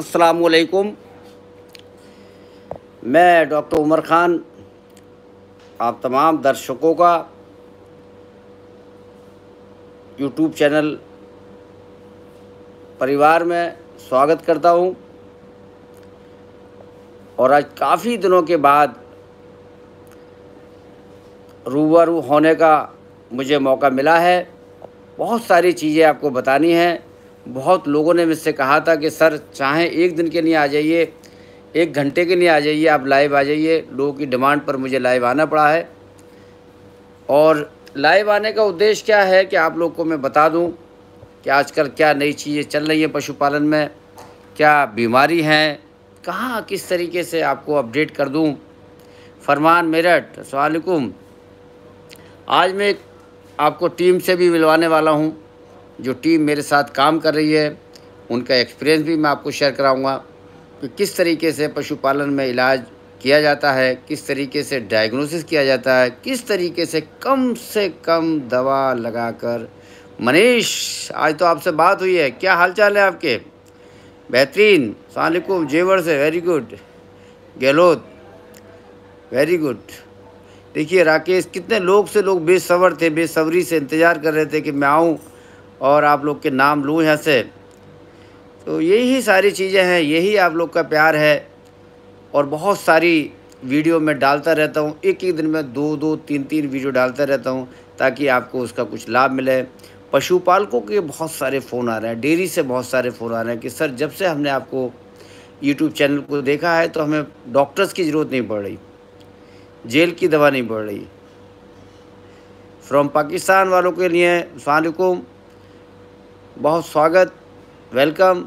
असलकुम मैं डॉक्टर उमर ख़ान आप तमाम दर्शकों का YouTube चैनल परिवार में स्वागत करता हूं और आज काफ़ी दिनों के बाद रूबरू होने का मुझे मौका मिला है बहुत सारी चीज़ें आपको बतानी हैं बहुत लोगों ने मुझसे कहा था कि सर चाहे एक दिन के लिए आ जाइए एक घंटे के लिए आ जाइए आप लाइव आ जाइए लोगों की डिमांड पर मुझे लाइव आना पड़ा है और लाइव आने का उद्देश्य क्या है कि आप लोग को मैं बता दूं कि आजकल क्या नई चीज़ें चल रही हैं पशुपालन में क्या बीमारी हैं कहाँ किस तरीके से आपको अपडेट कर दूँ फरमान मेरठ सवालकुम आज मैं आपको टीम से भी मिलवाने वाला हूँ जो टीम मेरे साथ काम कर रही है उनका एक्सपीरियंस भी मैं आपको शेयर कराऊंगा कि किस तरीके से पशुपालन में इलाज किया जाता है किस तरीके से डायग्नोसिस किया जाता है किस तरीके से कम से कम दवा लगाकर मनीष आज तो आपसे बात हुई है क्या हालचाल है आपके बेहतरीन सालिकुम जेवर से very good Gehlot very good देखिए राकेश कितने लोग से लोग बेसब्र थे बेसब्री से इंतज़ार कर रहे थे कि मैं आऊँ और आप लोग के नाम लूँ यहाँ से तो यही सारी चीज़ें हैं यही आप लोग का प्यार है और बहुत सारी वीडियो में डालता रहता हूँ एक ही दिन में दो दो तीन तीन वीडियो डालता रहता हूँ ताकि आपको उसका कुछ लाभ मिले पशुपालकों के बहुत सारे फ़ोन आ रहे हैं डेयरी से बहुत सारे फ़ोन आ रहे हैं कि सर जब से हमने आपको यूट्यूब चैनल को देखा है तो हमें डॉक्टर्स की ज़रूरत नहीं पड़ रही जेल की दवा नहीं पड़ रही फ्रॉम पाकिस्तान वालों के लिए अलकुम बहुत स्वागत वेलकम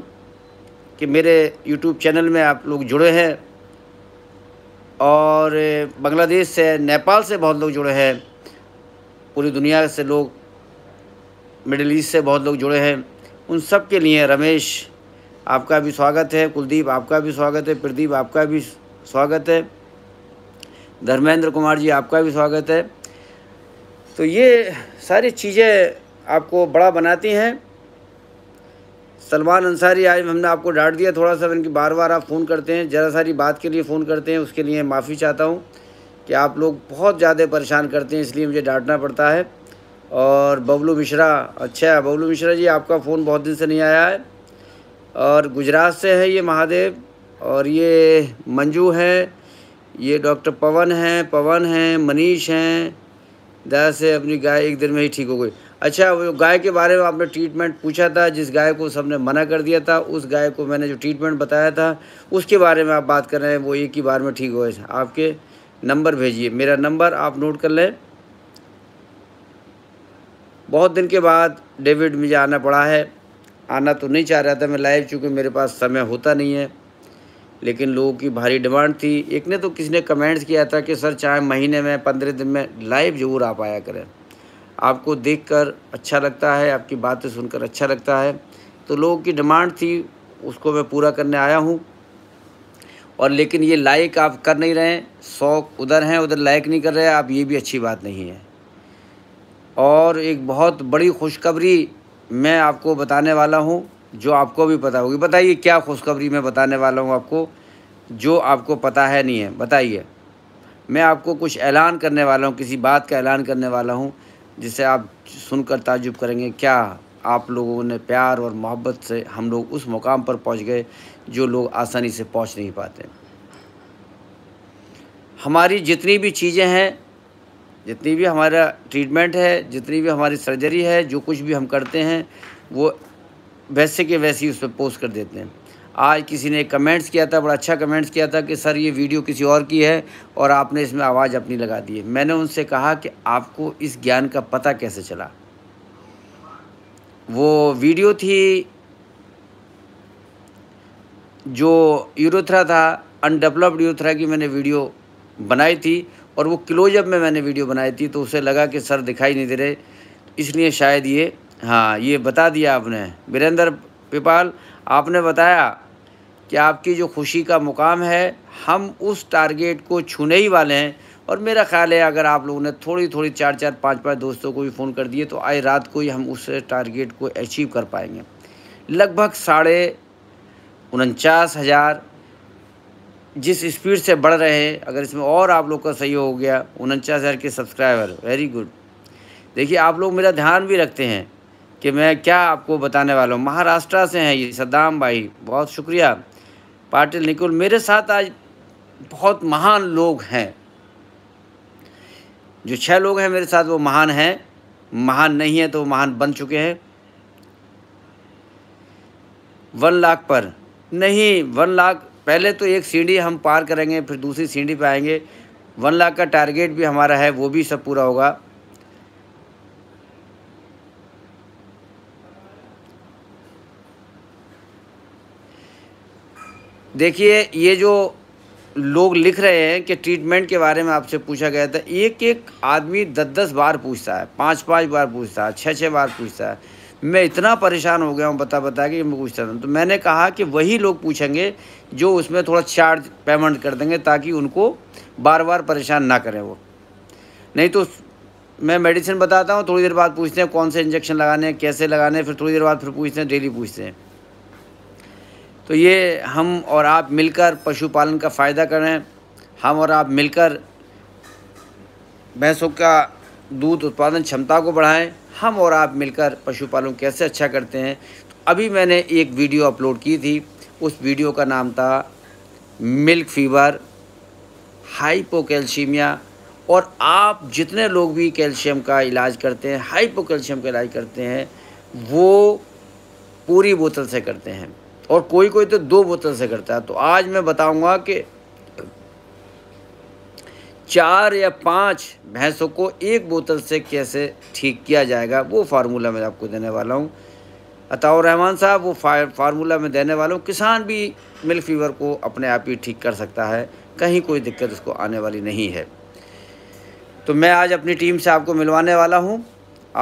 कि मेरे यूट्यूब चैनल में आप लोग जुड़े हैं और बांग्लादेश से नेपाल से बहुत लोग जुड़े हैं पूरी दुनिया से लोग मिडिल ईस्ट से बहुत लोग जुड़े हैं उन सब के लिए रमेश आपका भी स्वागत है कुलदीप आपका भी स्वागत है प्रदीप आपका भी स्वागत है धर्मेंद्र कुमार जी आपका भी स्वागत है तो ये सारी चीज़ें आपको बड़ा बनाती हैं सलमान अंसारी आज हमने आपको डांट दिया थोड़ा सा इनकी बार बार आप फ़ोन करते हैं ज़रा सारी बात के लिए फ़ोन करते हैं उसके लिए माफ़ी चाहता हूँ कि आप लोग बहुत ज़्यादा परेशान करते हैं इसलिए मुझे डांटना पड़ता है और बबलू मिश्रा अच्छा बबलू मिश्रा जी आपका फ़ोन बहुत दिन से नहीं आया है और गुजरात से है ये महादेव और ये मंजू है ये डॉक्टर पवन हैं पवन हैं मनीष हैं दया से अपनी गाय एक दिन में ही ठीक हो गई अच्छा वो गाय के बारे में आपने ट्रीटमेंट पूछा था जिस गाय को सबने मना कर दिया था उस गाय को मैंने जो ट्रीटमेंट बताया था उसके बारे में आप बात कर रहे हैं वो एक ही बार में ठीक हो आपके नंबर भेजिए मेरा नंबर आप नोट कर लें बहुत दिन के बाद डेविड मुझे आना पड़ा है आना तो नहीं चाह रहा था मैं लाइव चूँकि मेरे पास समय होता नहीं है लेकिन लोगों की भारी डिमांड थी एक ने तो किसी ने कमेंट्स किया था कि सर चाहे महीने में पंद्रह दिन में लाइव ज़रूर आप आया करें आपको देखकर अच्छा लगता है आपकी बातें सुनकर अच्छा लगता है तो लोगों की डिमांड थी उसको मैं पूरा करने आया हूँ और लेकिन ये लाइक आप कर नहीं रहे हैं शौक उधर हैं उधर लाइक नहीं कर रहे आप ये भी अच्छी बात नहीं है और एक बहुत बड़ी खुशखबरी मैं आपको बताने वाला हूँ जो आपको भी पता होगी बताइए क्या खुशखबरी मैं बताने वाला हूँ आपको जो आपको पता है नहीं है बताइए मैं आपको कुछ ऐलान करने वाला हूँ किसी बात का ऐलान करने वाला हूँ जिसे आप सुनकर ताजुब करेंगे क्या आप लोगों ने प्यार और मोहब्बत से हम लोग उस मुकाम पर पहुंच गए जो लोग आसानी से पहुंच नहीं पाते हमारी जितनी भी चीज़ें हैं जितनी भी हमारा ट्रीटमेंट है जितनी भी हमारी सर्जरी है जो कुछ भी हम करते हैं वो वैसे के वैसे ही उस पर पोस्ट कर देते हैं आज किसी ने कमेंट्स किया था बड़ा अच्छा कमेंट्स किया था कि सर ये वीडियो किसी और की है और आपने इसमें आवाज़ अपनी लगा दी है मैंने उनसे कहा कि आपको इस ज्ञान का पता कैसे चला वो वीडियो थी जो यूरोथ्रा था अनडेवलप्ड यूरोथ्रा की मैंने वीडियो बनाई थी और वो क्लोजअप में मैंने वीडियो बनाई थी तो उसे लगा कि सर दिखाई नहीं दे रहे इसलिए शायद ये हाँ ये बता दिया आपने वीरेंद्र पिपाल आपने बताया कि आपकी जो खुशी का मुकाम है हम उस टारगेट को छूने ही वाले हैं और मेरा ख्याल है अगर आप लोगों ने थोड़ी थोड़ी चार चार पाँच पाँच दोस्तों को भी फ़ोन कर दिए तो आज रात को ही हम उस टारगेट को अचीव कर पाएंगे लगभग साढ़े उनचास हज़ार जिस स्पीड से बढ़ रहे हैं अगर इसमें और आप लोग का सही हो गया उनचास हज़ार के सब्सक्राइबर वेरी गुड देखिए आप लोग मेरा ध्यान भी रखते हैं कि मैं क्या आपको बताने वाला हूँ महाराष्ट्र से हैं ये सद्दाम भाई बहुत शुक्रिया पाटिल निकुल मेरे साथ आज बहुत महान लोग हैं जो छह लोग हैं मेरे साथ वो महान हैं महान नहीं है तो वो महान बन चुके हैं वन लाख पर नहीं वन लाख पहले तो एक सीढ़ी हम पार करेंगे फिर दूसरी सीढ़ी पे आएंगे वन लाख का टारगेट भी हमारा है वो भी सब पूरा होगा देखिए ये जो लोग लिख रहे हैं कि ट्रीटमेंट के बारे में आपसे पूछा गया था एक एक आदमी दस दस बार पूछता है पाँच पाँच बार पूछता है छः छः बार पूछता है मैं इतना परेशान हो गया हूँ बता बता के मैं पूछता था तो मैंने कहा कि वही लोग पूछेंगे जो उसमें थोड़ा चार्ज पेमेंट कर देंगे ताकि उनको बार बार परेशान ना करें वो नहीं तो मैं मेडिसिन बताता हूँ थोड़ी देर बाद पूछते हैं कौन से इंजेक्शन लगाने हैं कैसे लगाने हैं फिर थोड़ी देर बाद फिर पूछते हैं डेली पूछते हैं तो ये हम और आप मिलकर पशुपालन का फ़ायदा करें हम और आप मिलकर भैंसों का दूध उत्पादन क्षमता को बढ़ाएं हम और आप मिलकर पशुपालन कैसे अच्छा करते हैं तो अभी मैंने एक वीडियो अपलोड की थी उस वीडियो का नाम था मिल्क फीवर हाइपो और आप जितने लोग भी कैल्शियम का इलाज करते हैं हाइपो का इलाज करते हैं वो पूरी बोतल से करते हैं और कोई कोई तो दो बोतल से करता है तो आज मैं बताऊंगा कि चार या पांच भैंसों को एक बोतल से कैसे ठीक किया जाएगा वो फार्मूला मैं आपको देने वाला हूँ अताउर रहमान साहब वो फार्मूला मैं देने वाला हूँ किसान भी मिल्क फीवर को अपने आप ही ठीक कर सकता है कहीं कोई दिक्कत उसको आने वाली नहीं है तो मैं आज अपनी टीम से आपको मिलवाने वाला हूँ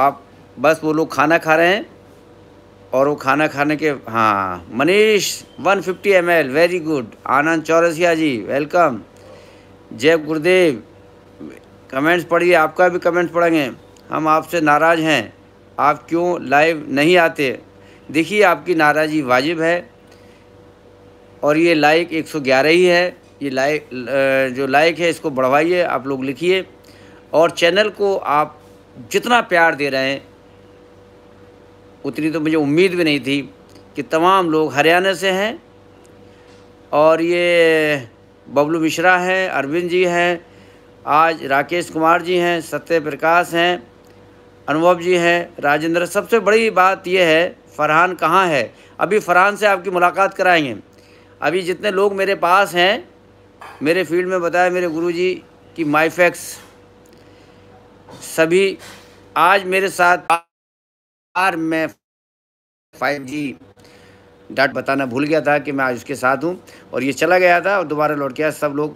आप बस वो लोग खाना खा रहे हैं और वो खाना खाने के हाँ Manish 150 fifty M L very good Anand Chaurasia ji welcome जय गुरुदेव कमेंट्स पढ़िए आपका भी कमेंट्स पढ़ेंगे हम आपसे नाराज़ हैं आप क्यों लाइव नहीं आते देखिए आपकी नाराजी वाजिब है और ये लाइक 111 ही है ये लाइक जो लाइक है इसको बढ़वाइए आप लोग लिखिए और चैनल को आप जितना प्यार दे रहे हैं उतनी तो मुझे उम्मीद भी नहीं थी कि तमाम लोग हरियाणा से हैं और ये बबलू मिश्रा हैं अरविंद जी हैं आज राकेश कुमार जी हैं सत्य प्रकाश हैं अनुभव जी हैं राजेंद्र सबसे बड़ी बात यह है फरहान कहाँ है अभी फरहान से आपकी मुलाकात कराएंगे अभी जितने लोग मेरे पास हैं मेरे फील्ड में बताया मेरे गुरुजी कि माइफैक्स सभी आज मेरे साथ यार मैं 5G डाट बताना भूल गया था कि मैं आज उसके साथ हूँ और ये चला गया था और दोबारा लौट गया सब लोग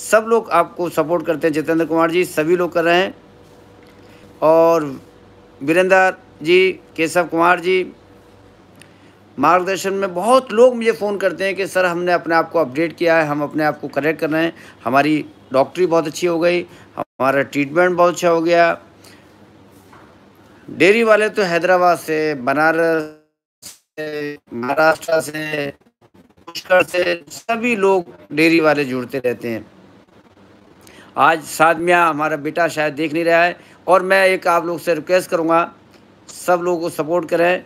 सब लोग आपको सपोर्ट करते हैं जितेंद्र कुमार जी सभी लोग कर रहे हैं और वीरेंद्र जी केशव कुमार जी मार्गदर्शन में बहुत लोग मुझे फ़ोन करते हैं कि सर हमने अपने आप को अपडेट किया है हम अपने आप को करेक्ट कर रहे हैं हमारी डॉक्टरी बहुत अच्छी हो गई हमारा ट्रीटमेंट बहुत अच्छा हो गया डेयरी वाले तो हैदराबाद से बनारस से महाराष्ट्र से पुष्कर से सभी लोग डेयरी वाले जुड़ते रहते हैं आज सादमिया हमारा बेटा शायद देख नहीं रहा है और मैं एक आप लोग से रिक्वेस्ट करूँगा सब लोगों को सपोर्ट करें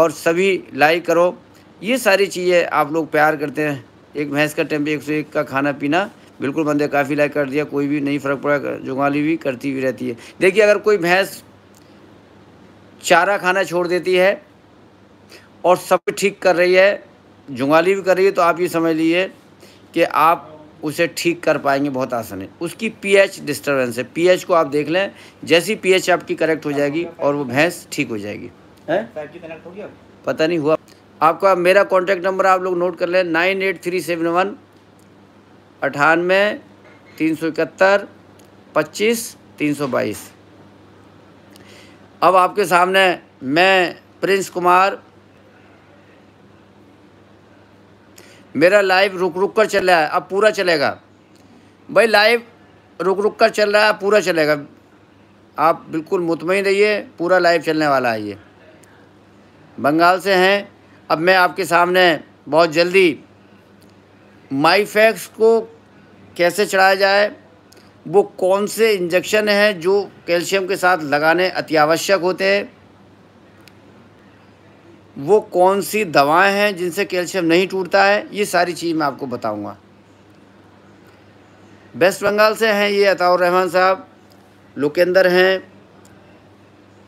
और सभी लाइक करो ये सारी चीज़ें आप लोग प्यार करते हैं एक भैंस का टेम्पे एक सौ एक का खाना पीना बिल्कुल बंदे काफ़ी लाइक कर दिया कोई भी नहीं फ़र्क पड़ा जुगाली भी करती भी रहती है देखिए अगर कोई भैंस चारा खाना छोड़ देती है और सब ठीक कर रही है जुंगाली भी कर रही है तो आप ये समझ लीजिए कि आप उसे ठीक कर पाएंगे बहुत आसान है उसकी पीएच डिस्टरबेंस है पीएच को आप देख लें जैसी पीएच आपकी करेक्ट हो जाएगी और वो भैंस ठीक हो जाएगी है पता नहीं हुआ आपका मेरा कॉन्टैक्ट नंबर आप लोग नोट कर लें nine eight three seven one अठानवे तीन सौ इकहत्तर पच्चीस तीन सौ बाईस अब आपके सामने मैं प्रिंस कुमार मेरा लाइव रुक रुक कर चल रहा है अब पूरा चलेगा भाई लाइव रुक रुक कर चल रहा है पूरा चलेगा आप बिल्कुल मुतमिन रहिए पूरा लाइव चलने वाला है ये बंगाल से हैं अब मैं आपके सामने बहुत जल्दी माई फैक्स को कैसे चढ़ाया जाए वो कौन से इंजेक्शन हैं जो कैल्शियम के साथ लगाने अति आवश्यक होते हैं वो कौन सी दवाएं हैं जिनसे कैल्शियम नहीं टूटता है ये सारी चीज़ मैं आपको बताऊंगा वेस्ट बंगाल से हैं ये अताउर रहमान साहब लोकेंद्र हैं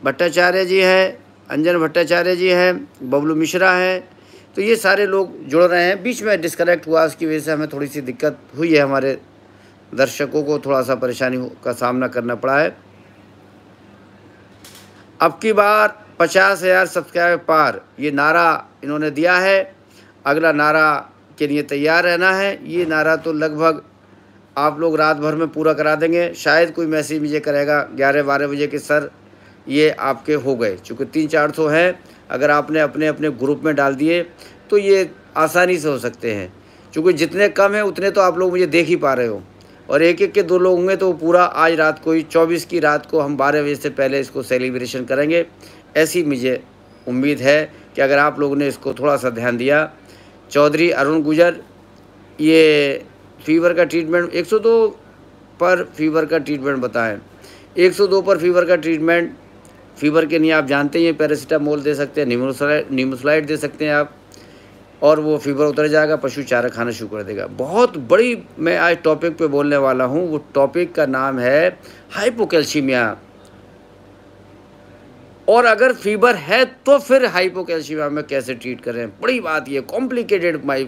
भट्टाचार्य जी हैं अंजन भट्टाचार्य जी हैं बबलू मिश्रा हैं तो ये सारे लोग जुड़ रहे हैं बीच में डिस्कनेक्ट हुआ उसकी वजह से हमें थोड़ी सी दिक्कत हुई है हमारे दर्शकों को थोड़ा सा परेशानी का सामना करना पड़ा है अब की बार पचास हज़ार सब्सक्राइबर पार ये नारा इन्होंने दिया है अगला नारा के लिए तैयार रहना है ये नारा तो लगभग आप लोग रात भर में पूरा करा देंगे शायद कोई मैसेज मुझे करेगा ग्यारह बारह बजे के सर ये आपके हो गए चूँकि तीन चार सौ हैं अगर आपने अपने अपने ग्रुप में डाल दिए तो ये आसानी से हो सकते हैं चूँकि जितने कम हैं उतने तो आप लोग मुझे देख ही पा रहे हो और एक एक के दो लोग होंगे तो वो पूरा आज रात को ही चौबीस की रात को हम बारह बजे से पहले इसको सेलिब्रेशन करेंगे ऐसी मुझे उम्मीद है कि अगर आप लोगों ने इसको थोड़ा सा ध्यान दिया चौधरी अरुण गुजर ये फीवर का ट्रीटमेंट 102 पर फीवर का ट्रीटमेंट बताएं 102 पर फीवर का ट्रीटमेंट फीवर के लिए आप जानते ही हैं पैरासीटामोल दे सकते हैं निमोसलाइट दे सकते हैं आप और वो फीवर उतर जाएगा पशु चारा खाना शुरू कर देगा बहुत बड़ी मैं आज टॉपिक पे बोलने वाला हूँ वो टॉपिक का नाम है हाइपोकैल्शीमिया और अगर फीवर है तो फिर हाइपोकैल्शीमिया में कैसे ट्रीट करें बड़ी बात ये कॉम्प्लिकेटेड माई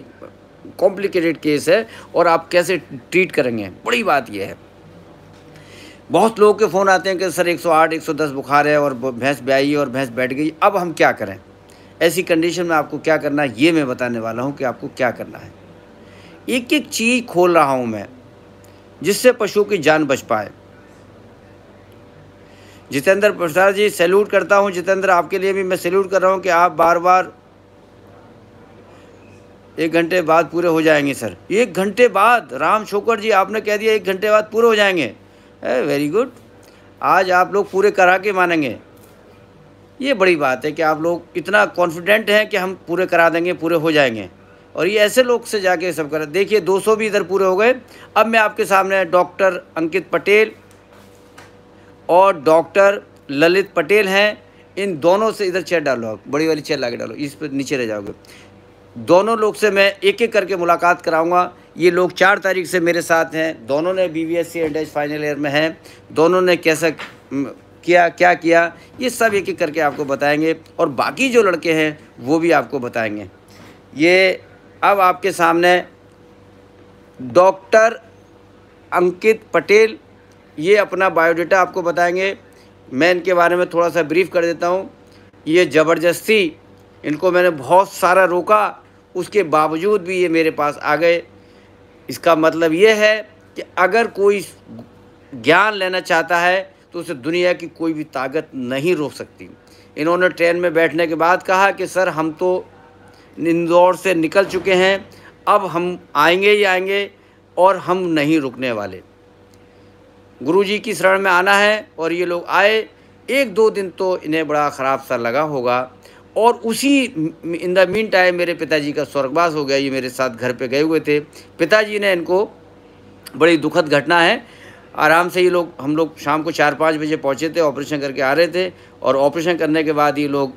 कॉम्प्लिकेटेड केस है और आप कैसे ट्रीट करेंगे बड़ी बात यह है बहुत लोगों के फ़ोन आते हैं कि सर 108 110 बुखार है और भैंस ब्याई और भैंस बैठ गई अब हम क्या करें ऐसी कंडीशन में आपको क्या करना है ये मैं बताने वाला हूँ कि आपको क्या करना है एक एक चीज़ खोल रहा हूँ मैं जिससे पशु की जान बच पाए जितेंद्र प्रसाद जी सैल्यूट करता हूँ जितेंद्र आपके लिए भी मैं सैल्यूट कर रहा हूँ कि आप बार बार एक घंटे बाद पूरे हो जाएंगे सर एक घंटे बाद राम छोकर जी आपने कह दिया एक घंटे बाद पूरे हो जाएंगे वेरी गुड आज आप लोग पूरे करा के मानेंगे ये बड़ी बात है कि आप लोग इतना कॉन्फिडेंट हैं कि हम पूरे करा देंगे पूरे हो जाएंगे और ये ऐसे लोग से जाके सब करा देखिए 200 भी इधर पूरे हो गए अब मैं आपके सामने डॉक्टर अंकित पटेल और डॉक्टर ललित पटेल हैं इन दोनों से इधर चेयर डालो आप बड़ी वाली चेयर ला डालो इस पर नीचे रह जाओगे दोनों लोग से मैं एक एक करके मुलाकात कराऊंगा ये लोग चार तारीख से मेरे साथ हैं दोनों ने B V S C and final year में हैं दोनों ने कैसा किया क्या किया ये सब एक एक करके आपको बताएंगे और बाकी जो लड़के हैं वो भी आपको बताएंगे ये अब आपके सामने डॉक्टर अंकित पटेल ये अपना बायोडाटा आपको बताएंगे मैं इनके बारे में थोड़ा सा ब्रीफ कर देता हूँ ये ज़बरदस्ती इनको मैंने बहुत सारा रोका उसके बावजूद भी ये मेरे पास आ गए इसका मतलब ये है कि अगर कोई ज्ञान लेना चाहता है तो उसे दुनिया की कोई भी ताकत नहीं रोक सकती इन्होंने ट्रेन में बैठने के बाद कहा कि सर हम तो इंदौर से निकल चुके हैं अब हम आएंगे ही आएंगे और हम नहीं रुकने वाले गुरुजी की शरण में आना है और ये लोग आए एक दो दिन तो इन्हें बड़ा ख़राब सा लगा होगा और उसी इन द मीन टाइम मेरे पिताजी का स्वर्गवास हो गया ये मेरे साथ घर पे गए हुए थे पिताजी ने इनको बड़ी दुखद घटना है आराम से ये लोग हम लोग शाम को चार पाँच बजे पहुँचे थे ऑपरेशन करके आ रहे थे और ऑपरेशन करने के बाद ये लोग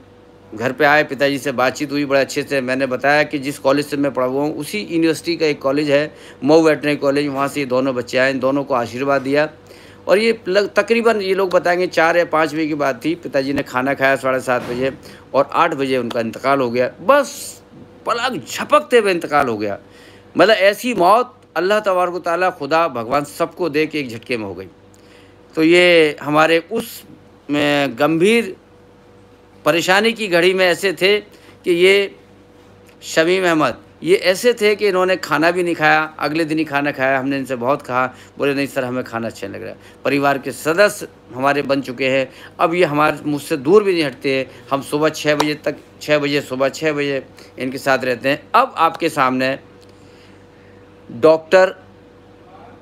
घर पे आए पिताजी से बातचीत हुई बड़े अच्छे से मैंने बताया कि जिस कॉलेज से मैं पढ़ा हुआ हूँ उसी यूनिवर्सिटी का एक कॉलेज है मऊ वेटनरी कॉलेज वहाँ से ये दोनों बच्चे आए इन दोनों को आशीर्वाद दिया और ये लग तकरीबन ये लोग बताएंगे चार या पाँच बजे की बात थी पिताजी ने खाना खाया साढ़े सात बजे और आठ बजे उनका इंतकाल हो गया बस पलाग झपकते हुए इंतकाल हो गया मतलब ऐसी मौत अल्लाह तबारक ताली खुदा भगवान सबको दे के एक झटके में हो गई तो ये हमारे उस गंभीर परेशानी की घड़ी में ऐसे थे कि ये शमीम अहमद ये ऐसे थे कि इन्होंने खाना भी नहीं खाया अगले दिन ही खाना खाया हमने इनसे बहुत कहा बोले नहीं सर हमें खाना अच्छा लग रहा है परिवार के सदस्य हमारे बन चुके हैं अब ये हमारे मुझसे दूर भी नहीं हटते हम सुबह छः बजे तक छः बजे सुबह छः बजे इनके साथ रहते हैं अब आपके सामने डॉक्टर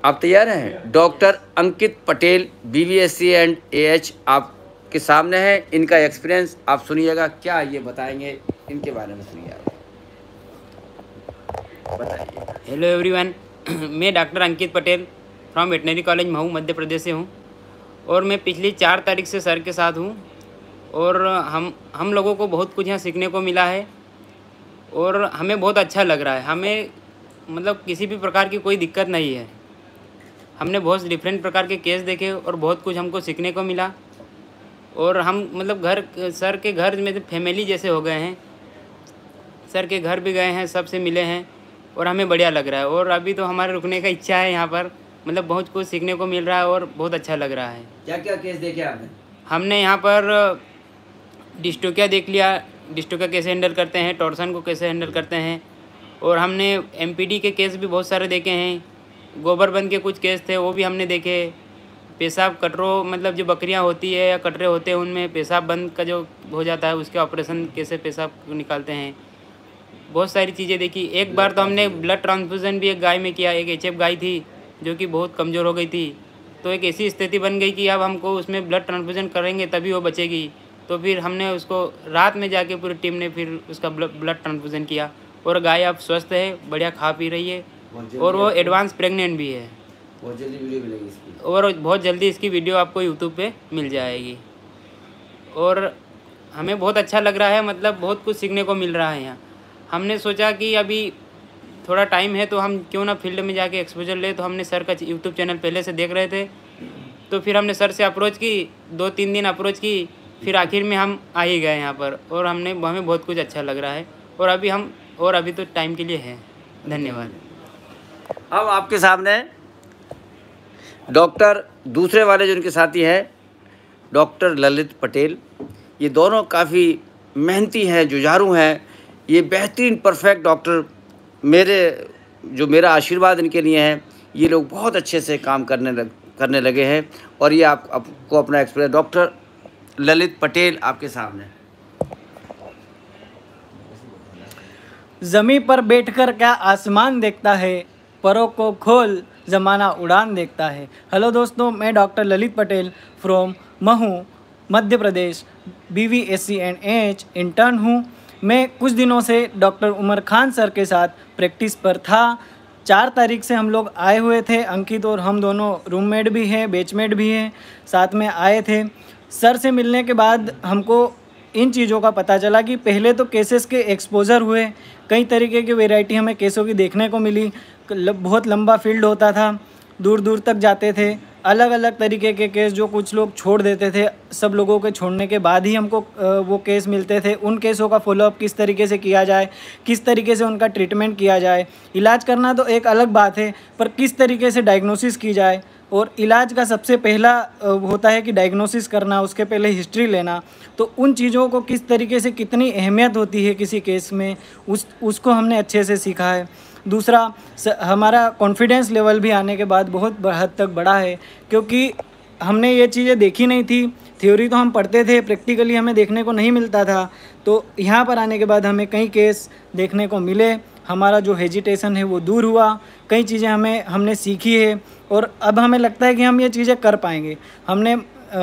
आप तैयार हैं doctor Ankit Patel B B S C and A H आपके सामने है इनका एक्सपीरियंस आप सुनिएगा क्या ये बताएंगे इनके बारे में सुनिए आप बताइए हेलो एवरीवन मैं doctor Ankit Patel from veterinary college Mhow Madhya Pradesh से हूँ और मैं पिछली चार तारीख से सर के साथ हूँ और हम हम लोगों को बहुत कुछ यहाँ सीखने को मिला है और हमें बहुत अच्छा लग रहा है हमें मतलब किसी भी प्रकार की कोई दिक्कत नहीं है हमने बहुत डिफरेंट प्रकार के केस देखे और बहुत कुछ हमको सीखने को मिला और हम मतलब घर सर के घर में फैमिली जैसे हो गए हैं सर के घर भी गए हैं सबसे मिले हैं और हमें बढ़िया लग रहा है और अभी तो हमारे रुकने का इच्छा है यहाँ पर मतलब बहुत कुछ सीखने को मिल रहा है और बहुत अच्छा लग रहा है क्या क्या केस देखे आपने हमने यहाँ पर डिस्टोकिया देख लिया डिस्टोकिया कैसे हैंडल करते हैं टॉर्सन को कैसे हैंडल करते हैं और हमने डी के केस भी बहुत सारे देखे हैं गोबर बंद के कुछ केस थे वो भी हमने देखे पेशाब कटरों मतलब जो बकरियां होती है या कटरे होते हैं उनमें पेशाब बंद का जो हो जाता है उसके ऑपरेशन कैसे पेशाब निकालते हैं बहुत सारी चीज़ें देखी एक बार तो हमने ब्लड ट्रांसफ्यूज़न भी एक गाय में किया एक एच गाय थी जो कि बहुत कमज़ोर हो गई थी तो एक ऐसी स्थिति बन गई कि अब हमको उसमें ब्लड ट्रांसफ्यूज़न करेंगे तभी वो बचेगी तो फिर हमने उसको रात में जाके पूरी टीम ने फिर उसका ब्लड ट्रांसफ्यूज़न किया और गाय आप स्वस्थ है बढ़िया खा पी रही है और वो एडवांस प्रेग्नेंट भी है बहुत जल्दी वीडियो मिलेगी इसकी और बहुत जल्दी इसकी वीडियो आपको यूट्यूब पे मिल जाएगी और हमें बहुत अच्छा लग रहा है मतलब बहुत कुछ सीखने को मिल रहा है यहाँ हमने सोचा कि अभी थोड़ा टाइम है तो हम क्यों ना फील्ड में जाके एक्सपोजर ले तो हमने सर का यूट्यूब चैनल पहले से देख रहे थे तो फिर हमने सर से अप्रोच की दो तीन दिन अप्रोच की फिर आखिर में हम आ ही गए यहाँ पर और हमने हमें बहुत कुछ अच्छा लग रहा है और अभी हम और अभी तो टाइम के लिए है धन्यवाद अब आपके सामने डॉक्टर दूसरे वाले जो उनके साथी है डॉक्टर ललित पटेल ये दोनों काफ़ी मेहनती हैं जुझारू हैं ये बेहतरीन परफेक्ट डॉक्टर मेरे जो मेरा आशीर्वाद इनके लिए है ये लोग बहुत अच्छे से काम करने लग करने लगे हैं और ये आप, आपको अपना एक्सपीरियंस डॉक्टर ललित पटेल आपके सामने ज़मी पर बैठकर क्या आसमान देखता है परों को खोल ज़माना उड़ान देखता है हेलो दोस्तों मैं doctor Lalit Patel from Mhow Madhya Pradesh B V S C and H intern हूँ मैं कुछ दिनों से डॉक्टर उमर खान सर के साथ प्रैक्टिस पर था चार तारीख से हम लोग आए हुए थे अंकित और हम दोनों रूममेट भी हैं बेचमेट भी हैं साथ में आए थे सर से मिलने के बाद हमको इन चीज़ों का पता चला कि पहले तो केसेस के एक्सपोजर हुए कई तरीके की वेराइटी हमें केसों की देखने को मिली बहुत लंबा फील्ड होता था दूर दूर तक जाते थे अलग अलग तरीके के केस जो कुछ लोग छोड़ देते थे सब लोगों के छोड़ने के बाद ही हमको वो केस मिलते थे उन केसों का फॉलोअप किस तरीके से किया जाए किस तरीके से उनका ट्रीटमेंट किया जाए इलाज करना तो एक अलग बात है पर किस तरीके से डायग्नोसिस की जाए और इलाज का सबसे पहला होता है कि डायग्नोसिस करना उसके पहले हिस्ट्री लेना तो उन चीज़ों को किस तरीके से कितनी अहमियत होती है किसी केस में उस उसको हमने अच्छे से सीखा है दूसरा हमारा कॉन्फिडेंस लेवल भी आने के बाद बहुत हद तक बढ़ा है क्योंकि हमने ये चीज़ें देखी नहीं थी थ्योरी तो हम पढ़ते थे प्रैक्टिकली हमें देखने को नहीं मिलता था तो यहाँ पर आने के बाद हमें कई केस देखने को मिले हमारा जो हेजिटेशन है वो दूर हुआ कई चीज़ें हमें हमने सीखी है और अब हमें लगता है कि हम ये चीज़ें कर पाएंगे हमने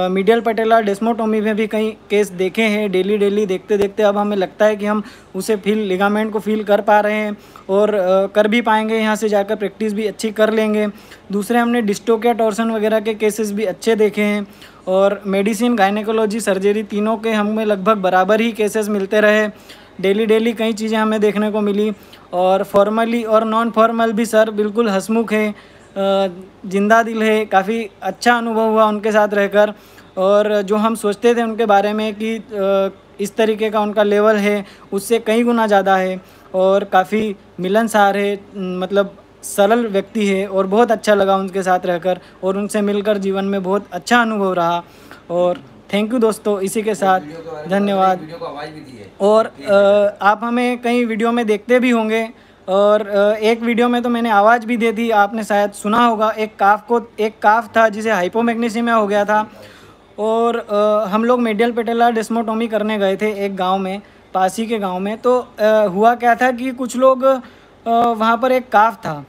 मीडियल पटेला डेस्मोटोमी में भी कई केस देखे हैं डेली डेली देखते देखते अब हमें लगता है कि हम उसे फील लिगामेंट को फील कर पा रहे हैं और आ, कर भी पाएंगे यहाँ से जाकर प्रैक्टिस भी अच्छी कर लेंगे दूसरे हमने डिस्टोकिया टॉर्सन वगैरह के केसेस भी अच्छे देखे हैं और मेडिसिन गाइनिकोलॉजी सर्जरी तीनों के हमें लगभग बराबर ही केसेस मिलते रहे डेली डेली कई चीज़ें हमें देखने को मिली और फॉर्मली और नॉन फॉर्मल भी सर बिल्कुल हसमुख है जिंदा दिल है काफ़ी अच्छा अनुभव हुआ उनके साथ रहकर और जो हम सोचते थे उनके बारे में कि इस तरीके का उनका लेवल है उससे कई गुना ज़्यादा है और काफ़ी मिलनसार है मतलब सरल व्यक्ति है और बहुत अच्छा लगा उनके साथ रहकर और उनसे मिलकर जीवन में बहुत अच्छा अनुभव रहा और थैंक यू दोस्तों इसी के साथ धन्यवाद और आप हमें कई वीडियो में देखते भी होंगे और एक वीडियो में तो मैंने आवाज़ भी दे दी आपने शायद सुना होगा एक काफ को एक काफ था जिसे हाइपोमैग्नीसीमिया हो गया था और हम लोग मेडियल पेटेला डिस्मोटोमी करने गए थे एक गांव में पासी के गांव में तो हुआ क्या था कि कुछ लोग वहाँ पर एक काफ था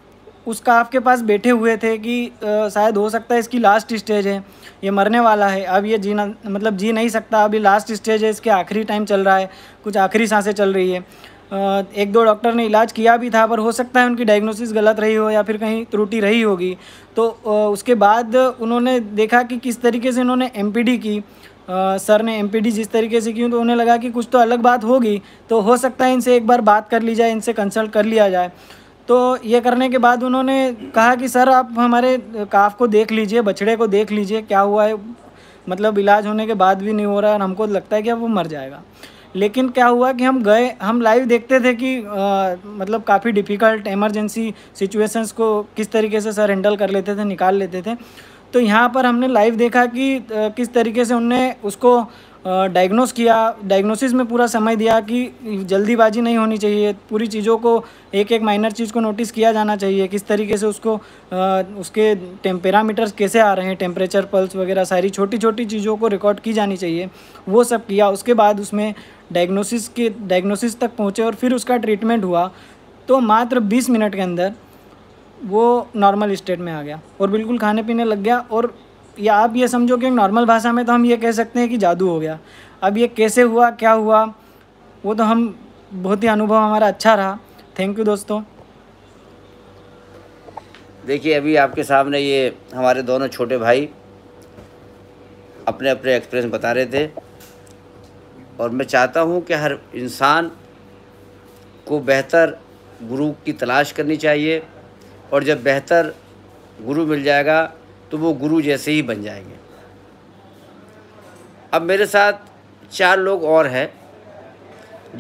उस काफ के पास बैठे हुए थे कि शायद हो सकता है इसकी लास्ट स्टेज है ये मरने वाला है अब ये जीना मतलब जी नहीं सकता अभी लास्ट स्टेज है इसके आखिरी टाइम चल रहा है कुछ आखिरी सांसें चल रही है एक दो डॉक्टर ने इलाज किया भी था पर हो सकता है उनकी डायग्नोसिस गलत रही हो या फिर कहीं त्रुटि रही होगी तो उसके बाद उन्होंने देखा कि किस तरीके से उन्होंने एम की आ, सर ने एम जिस तरीके से की तो उन्हें लगा कि कुछ तो अलग बात होगी तो हो सकता है इनसे एक बार बात कर ली जाए इनसे कंसल्ट कर लिया जाए तो ये करने के बाद उन्होंने कहा कि सर आप हमारे काफ को देख लीजिए बछड़े को देख लीजिए क्या हुआ है मतलब इलाज होने के बाद भी नहीं हो रहा है और हमको लगता है कि अब वो मर जाएगा लेकिन क्या हुआ कि हम गए हम लाइव देखते थे कि आ, मतलब काफ़ी डिफ़िकल्ट इमरजेंसी सिचुएशंस को किस तरीके से सर हैंडल कर लेते थे निकाल लेते थे तो यहाँ पर हमने लाइव देखा कि किस तरीके से उनने उसको डायग्नोस किया डायग्नोसिस में पूरा समय दिया कि जल्दीबाजी नहीं होनी चाहिए पूरी चीज़ों को एक एक माइनर चीज़ को नोटिस किया जाना चाहिए किस तरीके से उसको उसके टेम्पेरामीटर्स कैसे आ रहे हैं टेम्परेचर पल्स वगैरह सारी छोटी छोटी चीज़ों को रिकॉर्ड की जानी चाहिए वो सब किया उसके बाद उसमें डायग्नोसिस के डायग्नोसिस तक पहुँचे और फिर उसका ट्रीटमेंट हुआ तो मात्र बीस मिनट के अंदर वो नॉर्मल स्टेट में आ गया और बिल्कुल खाने पीने लग गया और या आप ये समझो कि नॉर्मल भाषा में तो हम ये कह सकते हैं कि जादू हो गया अब ये कैसे हुआ क्या हुआ वो तो हम बहुत ही अनुभव हमारा अच्छा रहा थैंक यू दोस्तों देखिए अभी आपके सामने ये हमारे दोनों छोटे भाई अपने अपने एक्सपीरियंस बता रहे थे और मैं चाहता हूँ कि हर इंसान को बेहतर गुरु की तलाश करनी चाहिए और जब बेहतर गुरु मिल जाएगा तो वो गुरु जैसे ही बन जाएंगे अब मेरे साथ चार लोग और हैं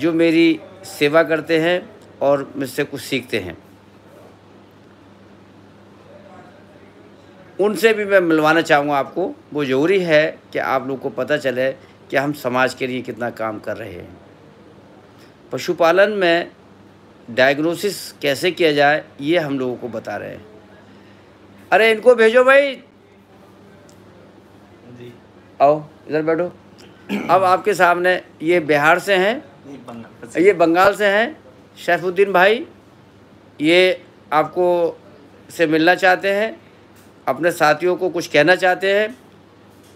जो मेरी सेवा करते हैं और मुझसे कुछ सीखते हैं उनसे भी मैं मिलवाना चाहूँगा आपको वो ज़रूरी है कि आप लोग को पता चले कि हम समाज के लिए कितना काम कर रहे हैं पशुपालन में डायग्नोसिस कैसे किया जाए ये हम लोगों को बता रहे हैं अरे इनको भेजो भाई जी आओ इधर बैठो अब आपके सामने ये बिहार से हैं ये बंगाल से हैं शैफुद्दीन भाई ये आपको से मिलना चाहते हैं अपने साथियों को कुछ कहना चाहते हैं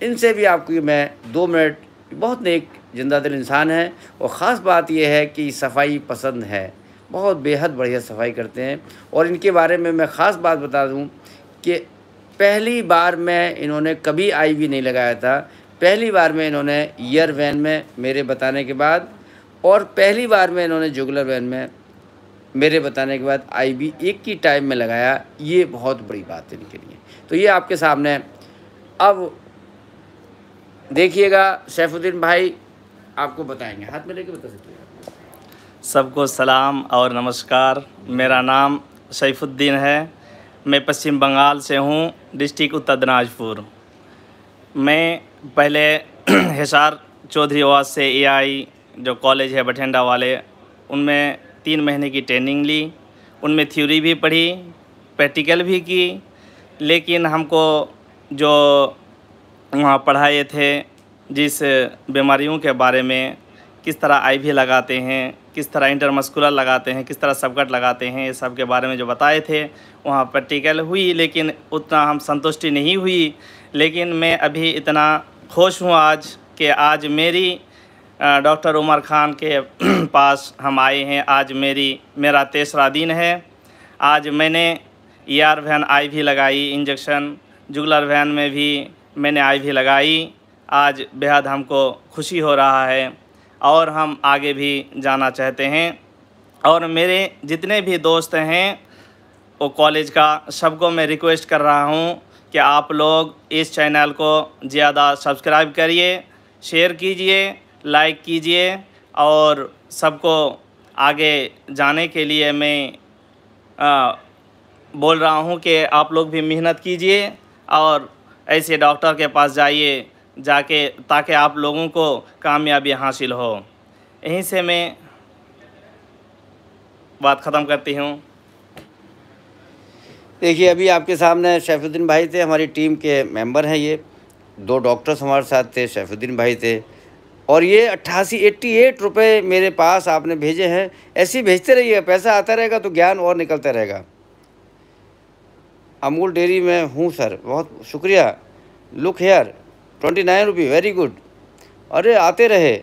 इनसे भी आपकी मैं दो मिनट बहुत नेक जिंदा दिल इंसान है और ख़ास बात यह है कि सफाई पसंद है बहुत बेहद बढ़िया सफाई करते हैं और इनके बारे में मैं ख़ास बात बता दूं कि पहली बार में इन्होंने कभी आई नहीं लगाया था पहली बार में इन्होंने ईयर वैन में मेरे बताने के बाद और पहली बार में इन्होंने जुगलर वैन में मेरे बताने के बाद आई एक ही टाइम में लगाया ये बहुत बड़ी बात इनके लिए तो ये आपके सामने अब देखिएगा सैफुद्दीन भाई आपको बताएंगे हाथ में लेके बता सकते हैं सबको सलाम और नमस्कार मेरा नाम सैफुद्दीन है मैं पश्चिम बंगाल से हूँ डिस्ट्रिक्ट उत्तर दिनाजपुर मैं पहले हिसार चौधरी आवाज से एआई जो कॉलेज है बठिंडा वाले उनमें तीन महीने की ट्रेनिंग ली उनमें थ्योरी भी पढ़ी प्रैक्टिकल भी की लेकिन हमको जो वहाँ पढ़ाए थे जिस बीमारियों के बारे में किस तरह आई भी लगाते हैं किस तरह इंटरमस्कुलर लगाते हैं किस तरह सबकट लगाते हैं ये सब के बारे में जो बताए थे वहाँ प्रैक्टिकल हुई लेकिन उतना हम संतुष्टि नहीं हुई लेकिन मैं अभी इतना खुश हूँ आज कि आज मेरी डॉक्टर उमर खान के पास हम आए हैं आज मेरी मेरा तीसरा दिन है आज मैंने ई आर वैन आई भी लगाई इंजेक्शन जुगलर वैन में भी मैंने आई भी लगाई आज बेहद हमको खुशी हो रहा है और हम आगे भी जाना चाहते हैं और मेरे जितने भी दोस्त हैं वो कॉलेज का सबको मैं रिक्वेस्ट कर रहा हूँ कि आप लोग इस चैनल को ज़्यादा सब्सक्राइब करिए शेयर कीजिए लाइक कीजिए और सबको आगे जाने के लिए मैं आ, बोल रहा हूँ कि आप लोग भी मेहनत कीजिए और ऐसे डॉक्टर के पास जाइए जाके ताकि आप लोगों को कामयाबी हासिल हो यहीं से मैं बात ख़त्म करती हूँ देखिए अभी आपके सामने शैफुद्दीन भाई थे हमारी टीम के मेंबर हैं ये दो डॉक्टर्स हमारे साथ थे शैफुद्दीन भाई थे और ये अट्ठासी एट्टी एट रुपये मेरे पास आपने भेजे हैं ऐसे ही भेजते रहिए पैसा आता रहेगा तो ज्ञान और निकलता रहेगा अमूल डेयरी में हूँ सर बहुत शुक्रिया look here twenty nine rupee very good अरे आते रहे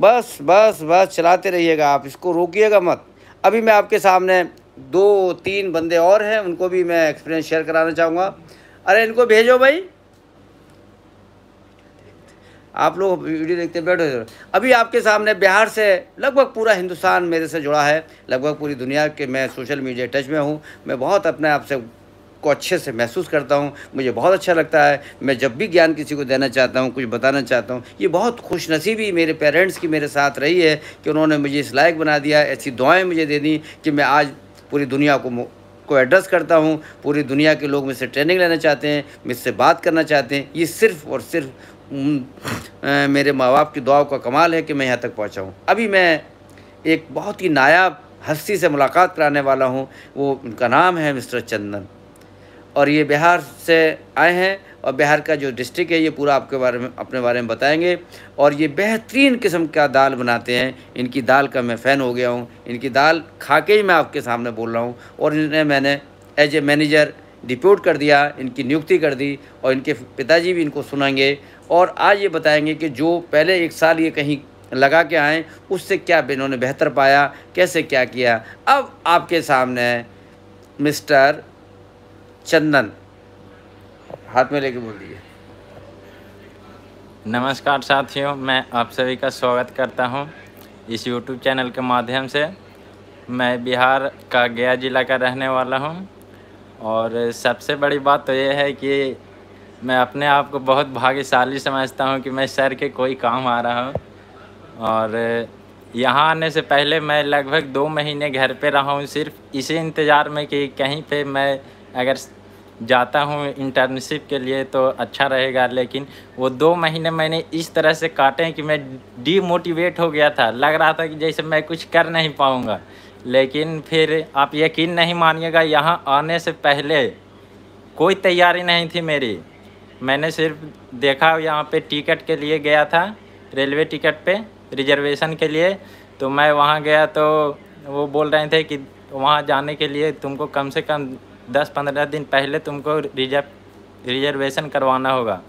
बस बस बस चलाते रहिएगा आप इसको रोकिएगा मत अभी मैं आपके सामने दो तीन बंदे और हैं उनको भी मैं एक्सपीरियंस शेयर कराना चाहूँगा अरे इनको भेजो भाई आप लोग वीडियो देखते बैठो अभी आपके सामने बिहार से लगभग पूरा हिंदुस्तान मेरे से जुड़ा है लगभग पूरी दुनिया के मैं सोशल मीडिया टच में हूँ मैं बहुत अपने आप से को अच्छे से महसूस करता हूँ मुझे बहुत अच्छा लगता है मैं जब भी ज्ञान किसी को देना चाहता हूँ कुछ बताना चाहता हूँ ये बहुत खुशनसीबी मेरे पेरेंट्स की मेरे साथ रही है कि उन्होंने मुझे इस लायक बना दिया ऐसी दुआएँ मुझे दे दी कि मैं आज पूरी दुनिया को को एड्रेस करता हूँ पूरी दुनिया के लोग मुझसे ट्रेनिंग लेना चाहते हैं मुझसे बात करना चाहते हैं ये सिर्फ़ और सिर्फ आ, मेरे माँ बाप की दुआओं का कमाल है कि मैं यहाँ तक पहुँचा हूँ अभी मैं एक बहुत ही नायाब हस्ती से मुलाकात कराने वाला हूँ वो उनका नाम है मिस्टर चंदन और ये बिहार से आए हैं और बिहार का जो डिस्ट्रिक्ट है ये पूरा आपके बारे में अपने बारे में बताएंगे और ये बेहतरीन किस्म का दाल बनाते हैं इनकी दाल का मैं फ़ैन हो गया हूँ इनकी दाल खा के ही मैं आपके सामने बोल रहा हूँ और इन्हें मैंने एज ए मैनेजर डिप्यूट कर दिया इनकी नियुक्ति कर दी और इनके पिताजी भी इनको सुनाएंगे और आज ये बताएंगे कि जो पहले एक साल ये कहीं लगा के आए उससे क्या इन्होंने बेहतर पाया कैसे क्या किया अब आपके सामने मिस्टर चंदन हाथ में लेके बोल दीजिए नमस्कार साथियों मैं आप सभी का स्वागत करता हूं इस यूट्यूब चैनल के माध्यम से मैं बिहार का गया ज़िला का रहने वाला हूं और सबसे बड़ी बात तो ये है कि मैं अपने आप को बहुत भाग्यशाली समझता हूं कि मैं सर के कोई काम आ रहा हूं और यहाँ आने से पहले मैं लगभग दो महीने घर पे रहा हूँ सिर्फ इसी इंतज़ार में कि कहीं पे मैं अगर जाता हूँ इंटर्नशिप के लिए तो अच्छा रहेगा लेकिन वो दो महीने मैंने इस तरह से काटे कि मैं डीमोटिवेट हो गया था लग रहा था कि जैसे मैं कुछ कर नहीं पाऊँगा लेकिन फिर आप यकीन नहीं मानिएगा यहाँ आने से पहले कोई तैयारी नहीं थी मेरी मैंने सिर्फ देखा यहाँ पे टिकट के लिए गया था रेलवे टिकट पे रिजर्वेशन के लिए तो मैं वहाँ गया तो वो बोल रहे थे कि वहाँ जाने के लिए तुमको कम से कम दस पंद्रह दिन पहले तुमको रिजर्व रिजर्वेशन करवाना होगा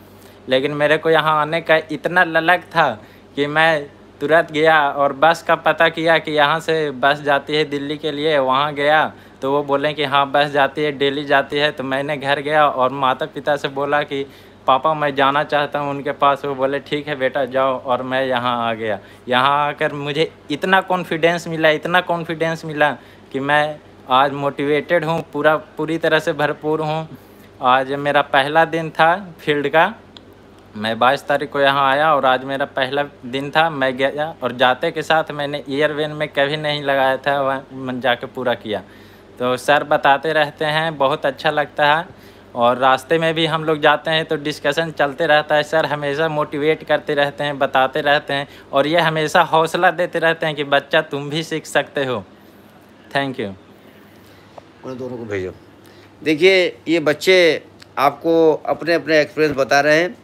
लेकिन मेरे को यहाँ आने का इतना ललक था कि मैं तुरंत गया और बस का पता किया कि यहाँ से बस जाती है दिल्ली के लिए वहाँ गया तो वो बोले कि हाँ बस जाती है डेली जाती है तो मैंने घर गया और माता पिता से बोला कि पापा मैं जाना चाहता हूँ उनके पास वो बोले ठीक है बेटा जाओ और मैं यहाँ आ गया यहाँ आकर मुझे इतना कॉन्फिडेंस मिला इतना कॉन्फिडेंस मिला कि मैं आज मोटिवेटेड हूँ पूरा पूरी तरह से भरपूर हूँ आज मेरा पहला दिन था फील्ड का मैं बाईस तारीख को यहाँ आया और आज मेरा पहला दिन था मैं गया और जाते के साथ मैंने वेन में कभी नहीं लगाया था वहाँ जाके पूरा किया तो सर बताते रहते हैं बहुत अच्छा लगता है और रास्ते में भी हम लोग जाते हैं तो डिस्कशन चलते रहता है सर हमेशा मोटिवेट करते रहते हैं बताते रहते हैं और ये हमेशा हौसला देते रहते हैं कि बच्चा तुम भी सीख सकते हो थैंक यू उन्हें दोनों को भेजो देखिए ये बच्चे आपको अपने अपने एक्सपीरियंस बता रहे हैं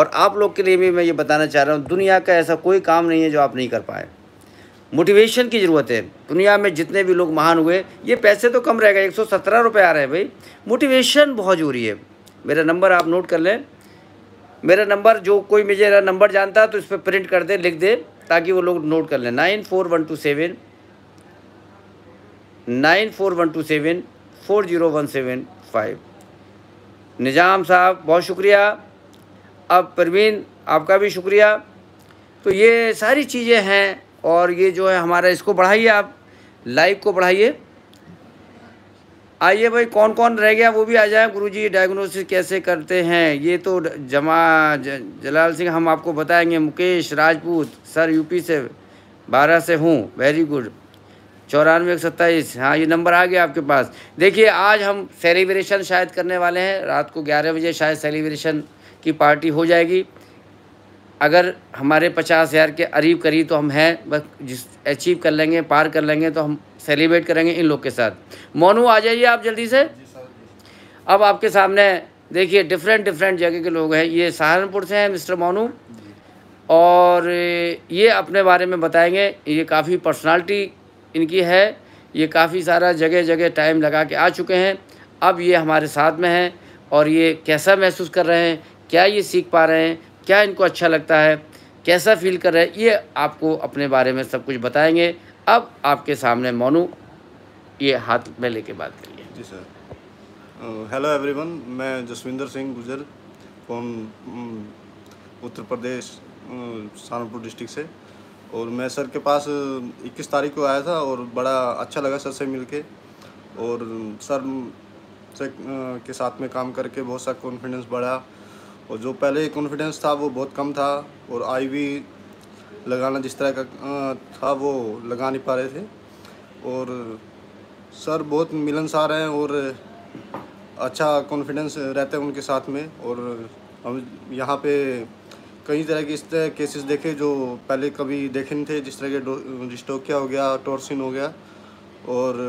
और आप लोग के लिए भी मैं ये बताना चाह रहा हूँ दुनिया का ऐसा कोई काम नहीं है जो आप नहीं कर पाए मोटिवेशन की ज़रूरत है दुनिया में जितने भी लोग महान हुए ये पैसे तो कम रहेगा एक सौ सत्रह रुपये आ रहे हैं भाई मोटिवेशन बहुत ज़रूरी है मेरा नंबर आप नोट कर लें मेरा नंबर जो कोई मुझे नंबर जानता है तो इस पर प्रिंट कर दे लिख दे ताकि वो लोग नोट कर लें nine four one two seven nine four one two seven four zero one seven five Nizam साहब बहुत शुक्रिया अब परवीन आपका भी शुक्रिया तो ये सारी चीज़ें हैं और ये जो है हमारा इसको बढ़ाइए आप लाइव को बढ़ाइए आइए भाई कौन कौन रह गया वो भी आ जाए गुरुजी डायग्नोसिस कैसे करते हैं ये तो जमा ज, जलाल सिंह हम आपको बताएंगे मुकेश राजपूत सर यूपी से बारह से हूँ वेरी गुड चौरानवे एक सत्ताईस हाँ ये नंबर आ गया आपके पास देखिए आज हम सेलिब्रेशन शायद करने वाले हैं रात को ग्यारह बजे शायद सेलिब्रेशन की पार्टी हो जाएगी अगर हमारे पचास हज़ार के करीब करीब तो हम हैं बस जिस अचीव कर लेंगे पार कर लेंगे तो हम सेलिब्रेट करेंगे इन लोग के साथ मोनू आ जाइए आप जल्दी से अब आपके सामने देखिए डिफरेंट डिफरेंट जगह के लोग हैं ये सहारनपुर से हैं मिस्टर मोनू और ये अपने बारे में बताएंगे ये काफ़ी पर्सनालिटी इनकी है ये काफ़ी सारा जगह जगह टाइम लगा के आ चुके हैं अब ये हमारे साथ में हैं और ये कैसा महसूस कर रहे हैं क्या ये सीख पा रहे हैं क्या इनको अच्छा लगता है कैसा फील कर रहे हैं ये आपको अपने बारे में सब कुछ बताएंगे अब आपके सामने मोनू ये हाथ में लेके बात करिए जी सर हेलो uh, एवरीवन मैं जसविंदर सिंह गुजर फ्रॉम उत्तर प्रदेश सहारनपुर डिस्ट्रिक्ट से और मैं सर के पास 21 तारीख को आया था और बड़ा अच्छा लगा सर से मिल के और सर से के साथ में काम करके बहुत सा कॉन्फिडेंस बढ़ा और जो पहले कॉन्फिडेंस था वो बहुत कम था और आई लगाना जिस तरह का था वो लगा नहीं पा रहे थे और सर बहुत मिलनसार हैं और अच्छा कॉन्फिडेंस रहता है उनके साथ में और हम यहाँ पे कई तरह के इस तरह केसेस देखे जो पहले कभी देखे नहीं थे जिस तरह के डिस्टोकिया हो गया टोरसिन हो गया और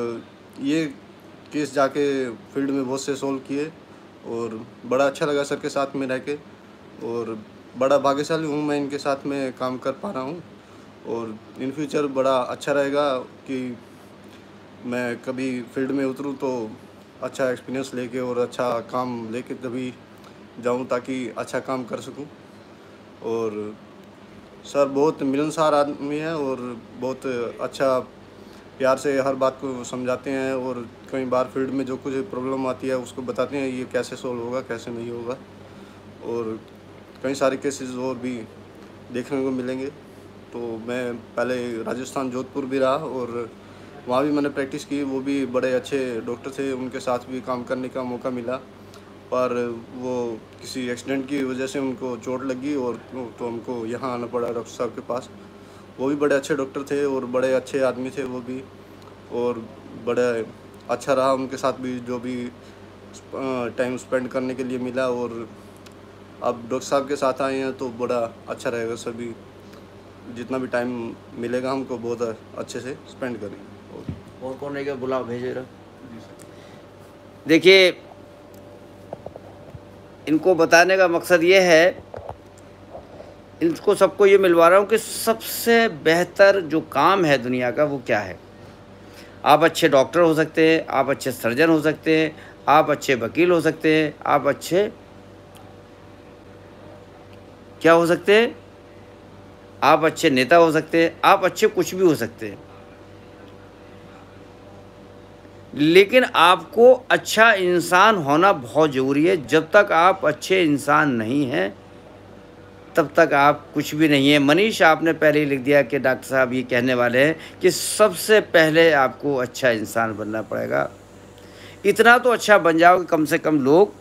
ये केस जाके फील्ड में बहुत से सोल्व किए और बड़ा अच्छा लगा सर के साथ में रह के और बड़ा भाग्यशाली हूँ मैं इनके साथ में काम कर पा रहा हूँ और इन फ्यूचर बड़ा अच्छा रहेगा कि मैं कभी फील्ड में उतरूँ तो अच्छा एक्सपीरियंस लेके और अच्छा काम लेके तभी जाऊँ ताकि अच्छा काम कर सकूँ और सर बहुत मिलनसार आदमी है और बहुत अच्छा प्यार से हर बात को समझाते हैं और कई बार फील्ड में जो कुछ प्रॉब्लम आती है उसको बताते हैं ये कैसे सॉल्व होगा कैसे नहीं होगा और कई सारे केसेस और भी देखने को मिलेंगे तो मैं पहले राजस्थान जोधपुर भी रहा और वहाँ भी मैंने प्रैक्टिस की वो भी बड़े अच्छे डॉक्टर थे उनके साथ भी काम करने का मौका मिला पर वो किसी एक्सीडेंट की वजह से उनको चोट लगी और तो हमको यहाँ आना पड़ा डॉक्टर साहब के पास वो भी बड़े अच्छे डॉक्टर थे और बड़े अच्छे आदमी थे वो भी और बड़ा अच्छा रहा उनके साथ भी जो भी टाइम स्पेंड करने के लिए मिला और अब डॉक्टर साहब के साथ आए हैं तो बड़ा अच्छा रहेगा सभी जितना भी टाइम मिलेगा हमको बहुत अच्छे से स्पेंड करेंगे और कौन रहेगा गुलाब भेजेगा देखिए इनको बताने का मकसद ये है इनको सबको ये मिलवा रहा हूँ कि सबसे बेहतर जो काम है दुनिया का वो क्या है आप अच्छे डॉक्टर हो सकते हैं आप अच्छे सर्जन हो सकते हैं आप अच्छे वकील हो सकते हैं आप अच्छे क्या हो सकते हैं आप अच्छे नेता हो सकते हैं आप अच्छे कुछ भी हो सकते हैं लेकिन आपको अच्छा इंसान होना बहुत ज़रूरी है जब तक आप अच्छे इंसान नहीं हैं तब तक आप कुछ भी नहीं है मनीष आपने पहले ही लिख दिया कि डॉक्टर साहब ये कहने वाले हैं कि सबसे पहले आपको अच्छा इंसान बनना पड़ेगा इतना तो अच्छा बन जाओ कि कम से कम लोग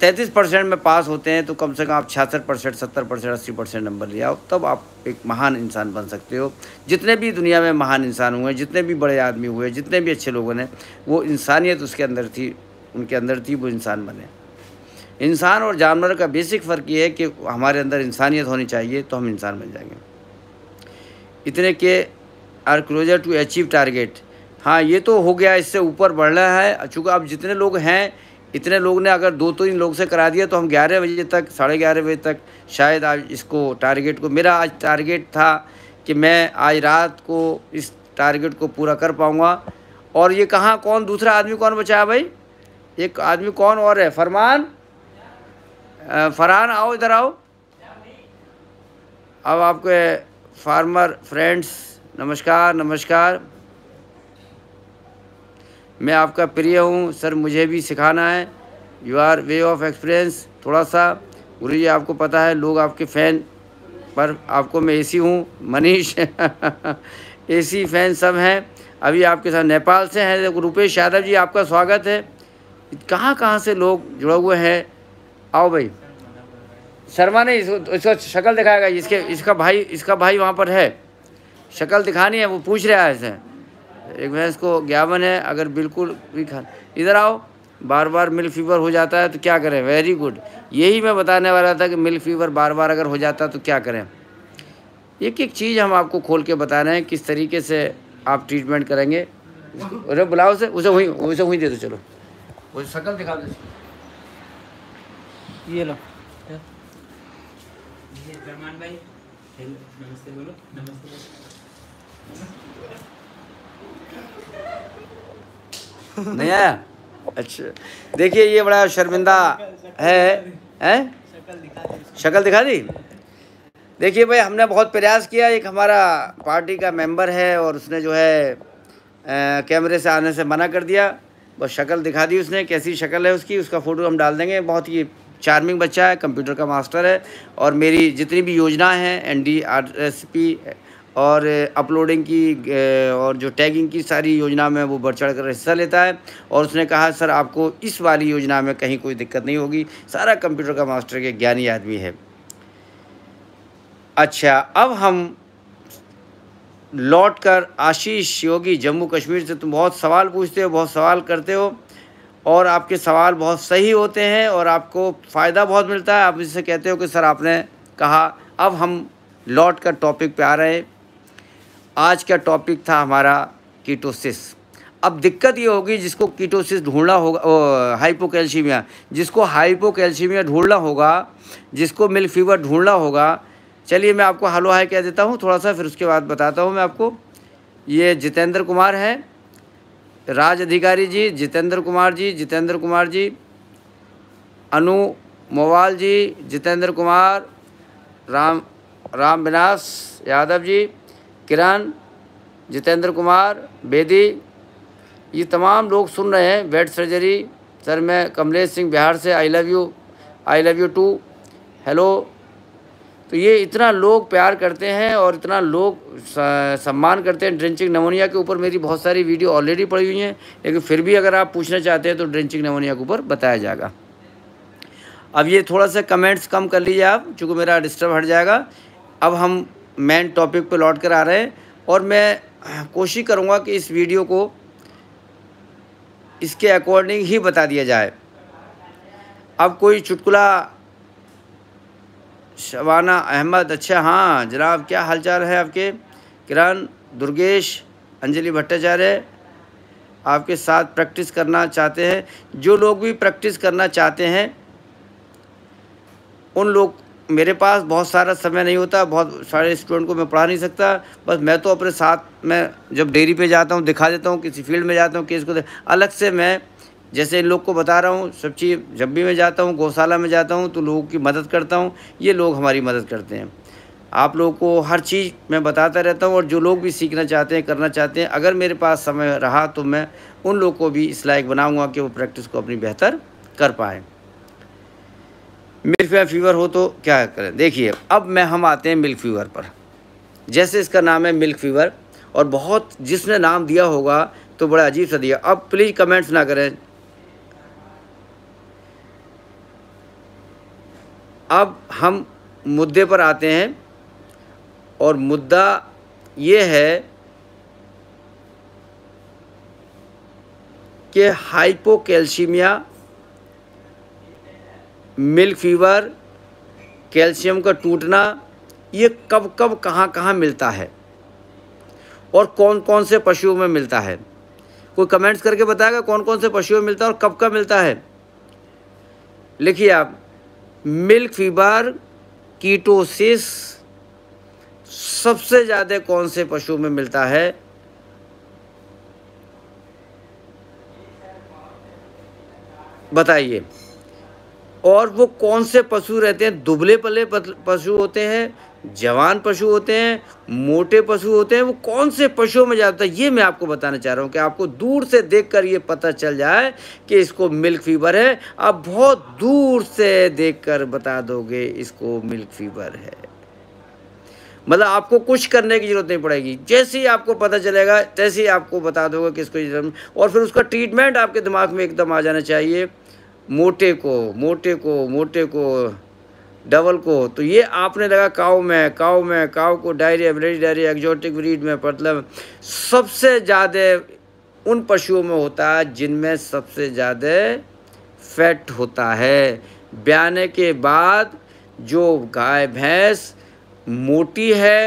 तैंतीस परसेंट में पास होते हैं तो कम से कम आप छियासठ परसेंट सत्तर परसेंट अस्सी परसेंट नंबर ले आओ तब आप एक महान इंसान बन सकते हो जितने भी दुनिया में महान इंसान हुए जितने भी बड़े आदमी हुए जितने भी अच्छे लोगों ने वो इंसानियत उसके अंदर थी उनके अंदर थी वो इंसान बने इंसान और जानवर का बेसिक फ़र्क ये है कि हमारे अंदर इंसानियत होनी चाहिए तो हम इंसान बन जाएंगे इतने के are closer to achieve target हाँ ये तो हो गया इससे ऊपर बढ़ना है चूँकि आप जितने लोग हैं इतने लोग ने अगर दो तीन तो लोग से करा दिया तो हम ग्यारह बजे तक साढ़े ग्यारह बजे तक शायद आज इसको टारगेट को मेरा आज टारगेट था कि मैं आज रात को इस टारगेट को पूरा कर पाऊँगा और ये कहाँ कौन दूसरा आदमी कौन बचा है भाई एक आदमी कौन और है फरमान फरहान आओ इधर आओ अब आपके फार्मर फ्रेंड्स नमस्कार नमस्कार मैं आपका प्रिय हूँ सर मुझे भी सिखाना है you are way of experience थोड़ा सा गुरु जी आपको पता है लोग आपके फ़ैन पर आपको मैं एसी हूँ मनीष एसी फ़ैन सब हैं अभी आपके साथ नेपाल से हैं रूपेश यादव जी आपका स्वागत है कहाँ कहाँ से लोग जुड़े हुए हैं आओ भाई शर्मा ने इसको इसको शक्ल दिखाएगा इसके इसका भाई इसका भाई वहाँ पर है शक्ल दिखानी है वो पूछ रहा है इसे एक भैंस को ग्यावन है अगर बिल्कुल भी खान इधर आओ बार बार मिल्क फीवर हो जाता है तो क्या करें वेरी गुड यही मैं बताने वाला था कि मिल्क फीवर बार बार अगर हो जाता है तो क्या करें एक एक चीज़ हम आपको खोल के बता रहे हैं किस तरीके से आप ट्रीटमेंट करेंगे अरे बुलाओ उसे उसे वहीं उसे वहीं दे दो चलो उसे शक्ल दिखा दो ये लो ये भाई नमस्ते बोलो नमस्ते नहीं आया अच्छा देखिए ये बड़ा शर्मिंदा है हैं शक्ल दिखा दी देखिए भाई हमने बहुत प्रयास किया एक हमारा पार्टी का मेंबर है और उसने जो है कैमरे से आने से मना कर दिया बस शक्ल दिखा दी उसने कैसी शक्ल है उसकी उसका फ़ोटो हम डाल देंगे बहुत ही चार्मिंग बच्चा है कंप्यूटर का मास्टर है और मेरी जितनी भी योजना है N D R S P और अपलोडिंग की और जो टैगिंग की सारी योजना में वो बढ़ चढ़ कर हिस्सा लेता है और उसने कहा सर आपको इस वाली योजना में कहीं कोई दिक्कत नहीं होगी सारा कंप्यूटर का मास्टर के ज्ञानी आदमी है अच्छा अब हम लौट कर आशीष योगी जम्मू कश्मीर से तुम बहुत सवाल पूछते हो बहुत सवाल करते हो और आपके सवाल बहुत सही होते हैं और आपको फ़ायदा बहुत मिलता है आप इससे कहते हो कि सर आपने कहा अब हम लौट कर टॉपिक पे आ रहे हैं आज का टॉपिक था हमारा कीटोसिस अब दिक्कत ये होगी जिसको कीटोसिस ढूंढना होगा हाइपोकैल्शीमिया जिसको हाइपोकैल्शीमिया ढूंढना होगा जिसको मिल्क फीवर ढूंढना होगा चलिए मैं आपको हलो हाई कह देता हूँ थोड़ा सा फिर उसके बाद बताता हूँ मैं आपको ये जितेंद्र कुमार है राज अधिकारी जी जितेंद्र कुमार जी जितेंद्र कुमार जी अनु मोवाल जी जितेंद्र कुमार राम राम विनास यादव जी किरण जितेंद्र कुमार बेदी ये तमाम लोग सुन रहे हैं बेड सर्जरी सर मैं कमलेश सिंह बिहार से I love you I love you too hello तो ये इतना लोग प्यार करते हैं और इतना लोग सम्मान करते हैं ड्रेंचिंग नमोनिया के ऊपर मेरी बहुत सारी वीडियो ऑलरेडी पड़ी हुई हैं लेकिन फिर भी अगर आप पूछना चाहते हैं तो ड्रेंचिंग नमोनिया के ऊपर बताया जाएगा अब ये थोड़ा सा कमेंट्स कम कर लीजिए आप चूँकि मेरा डिस्टर्ब हट जाएगा अब हम मेन टॉपिक पे लौट कर आ रहे हैं और मैं हाँ, कोशिश करूँगा कि इस वीडियो को इसके अकॉर्डिंग ही बता दिया जाए अब कोई चुटकुला शवाना अहमद अच्छा हाँ जनाब क्या हालचाल है आपके किरण दुर्गेश अंजलि भट्टाचार्य आपके साथ प्रैक्टिस करना चाहते हैं जो लोग भी प्रैक्टिस करना चाहते हैं उन लोग मेरे पास बहुत सारा समय नहीं होता बहुत सारे स्टूडेंट को मैं पढ़ा नहीं सकता बस मैं तो अपने साथ मैं जब डेयरी पे जाता हूँ दिखा देता हूँ किसी फील्ड में जाता हूँ किस को अलग से मैं जैसे इन लोग को बता रहा हूँ सब चीज़ जब भी मैं जाता हूँ गौशाला में जाता हूँ तो लोगों की मदद करता हूँ ये लोग हमारी मदद करते हैं आप लोगों को हर चीज़ मैं बताता रहता हूँ और जो लोग भी सीखना चाहते हैं करना चाहते हैं अगर मेरे पास समय रहा तो मैं उन लोग को भी इस लायक बनाऊँगा कि वो प्रैक्टिस को अपनी बेहतर कर पाएँ मिल्क फीवर हो तो क्या करें देखिए अब मैं हम आते हैं मिल्क फीवर पर जैसे इसका नाम है मिल्क फीवर और बहुत जिसने नाम दिया होगा तो बड़ा अजीब सा दिया अब प्लीज़ कमेंट्स ना करें अब हम मुद्दे पर आते हैं और मुद्दा ये है कि हाइपोकैल्शीमिया मिल्क फीवर कैल्शियम का टूटना ये कब कब कहाँ कहाँ मिलता है और कौन कौन से पशुओं में मिलता है कोई कमेंट्स करके बताएगा कौन कौन से पशुओं में मिलता है और कब कब मिलता है लिखिए आप मिल्क फीवर कीटोसिस सबसे ज़्यादा कौन से पशु में मिलता है बताइए और वो कौन से पशु रहते हैं दुबले पले पशु होते हैं जवान पशु होते हैं मोटे पशु होते हैं वो कौन से पशुओं में जाता है ये मैं आपको बताना चाह रहा हूँ कि आपको दूर से देखकर ये पता चल जाए कि इसको मिल्क फीवर है आप बहुत दूर से देखकर बता दोगे इसको मिल्क फीवर है मतलब आपको कुछ करने की ज़रूरत नहीं पड़ेगी जैसे ही आपको पता चलेगा तैसे ही आपको बता दोगे कि इसको और फिर उसका ट्रीटमेंट आपके दिमाग में एकदम आ जाना चाहिए मोटे को मोटे को मोटे को डबल को तो ये आपने लगा काव में काव में काव को diarrhoea average diarrhoea exotic breed में मतलब सबसे ज़्यादा उन पशुओं में होता है जिनमें सबसे ज़्यादा फैट होता है ब्याने के बाद जो गाय भैंस मोटी है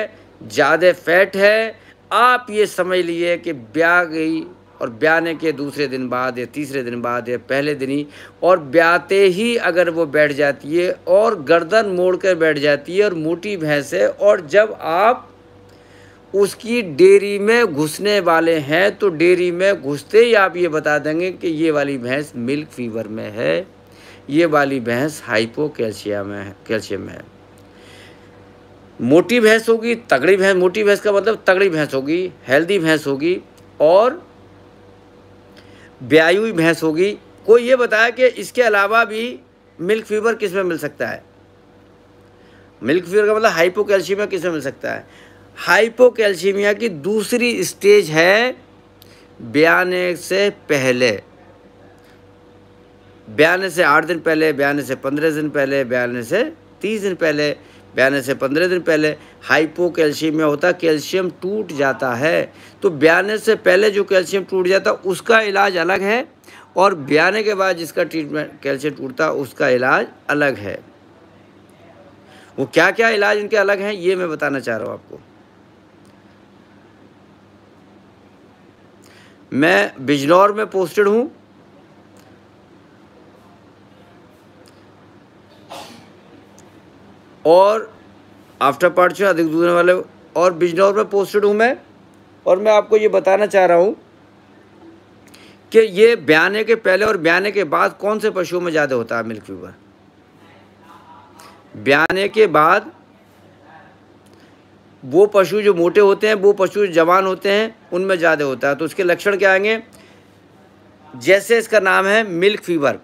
ज़्यादा फैट है आप ये समझ लिए कि ब्या गई और ब्याने के दूसरे दिन बाद या तीसरे दिन बाद या पहले दिन ही और ब्याते ही अगर वो बैठ जाती है और गर्दन मोड़ कर बैठ जाती है और मोटी भैंस है और जब आप उसकी डेरी में घुसने वाले हैं तो डेयरी में घुसते ही आप ये बता देंगे कि ये वाली भैंस मिल्क फीवर में है ये वाली भैंस हाइपो कैल्शियम में है कैल्शियम में है मोटी भैंस होगी तगड़ी भैंस मोटी भैंस का मतलब तगड़ी भैंस होगी हेल्दी भैंस होगी और ब्यायु भैंस होगी कोई ये बताया कि इसके अलावा भी मिल्क फीवर किस में मिल सकता है मिल्क फीवर का मतलब हाइपोकैल्शिमिया किस में मिल सकता है हाइपो कैल्शीमिया की दूसरी स्टेज है ब्याने से पहले ब्याने से आठ दिन पहले ब्याने से पंद्रह दिन पहले ब्याने से तीस दिन पहले बयाने से पंद्रह दिन पहले हाइपो हाइपोकैल्शियमिया होता कैल्शियम टूट जाता है तो बयाने से पहले जो कैल्शियम टूट जाता उसका इलाज अलग है और बयाने के बाद जिसका ट्रीटमेंट कैल्शियम टूटता उसका इलाज अलग है वो क्या क्या इलाज इनके अलग हैं ये मैं बताना चाह रहा हूँ आपको मैं बिजनौर में पोस्टेड हूँ और आफ्टर से अधिक दूसरे वाले और बिजनौर में पोस्टेड हूँ मैं और मैं आपको ये बताना चाह रहा हूँ कि ये ब्याने के पहले और ब्याने के बाद कौन से पशुओं में ज़्यादा होता है मिल्क फीवर ब्याने के बाद वो पशु जो मोटे होते हैं वो पशु जवान होते हैं उनमें ज़्यादा होता है तो उसके लक्षण क्या आएंगे जैसे इसका नाम है मिल्क फीवर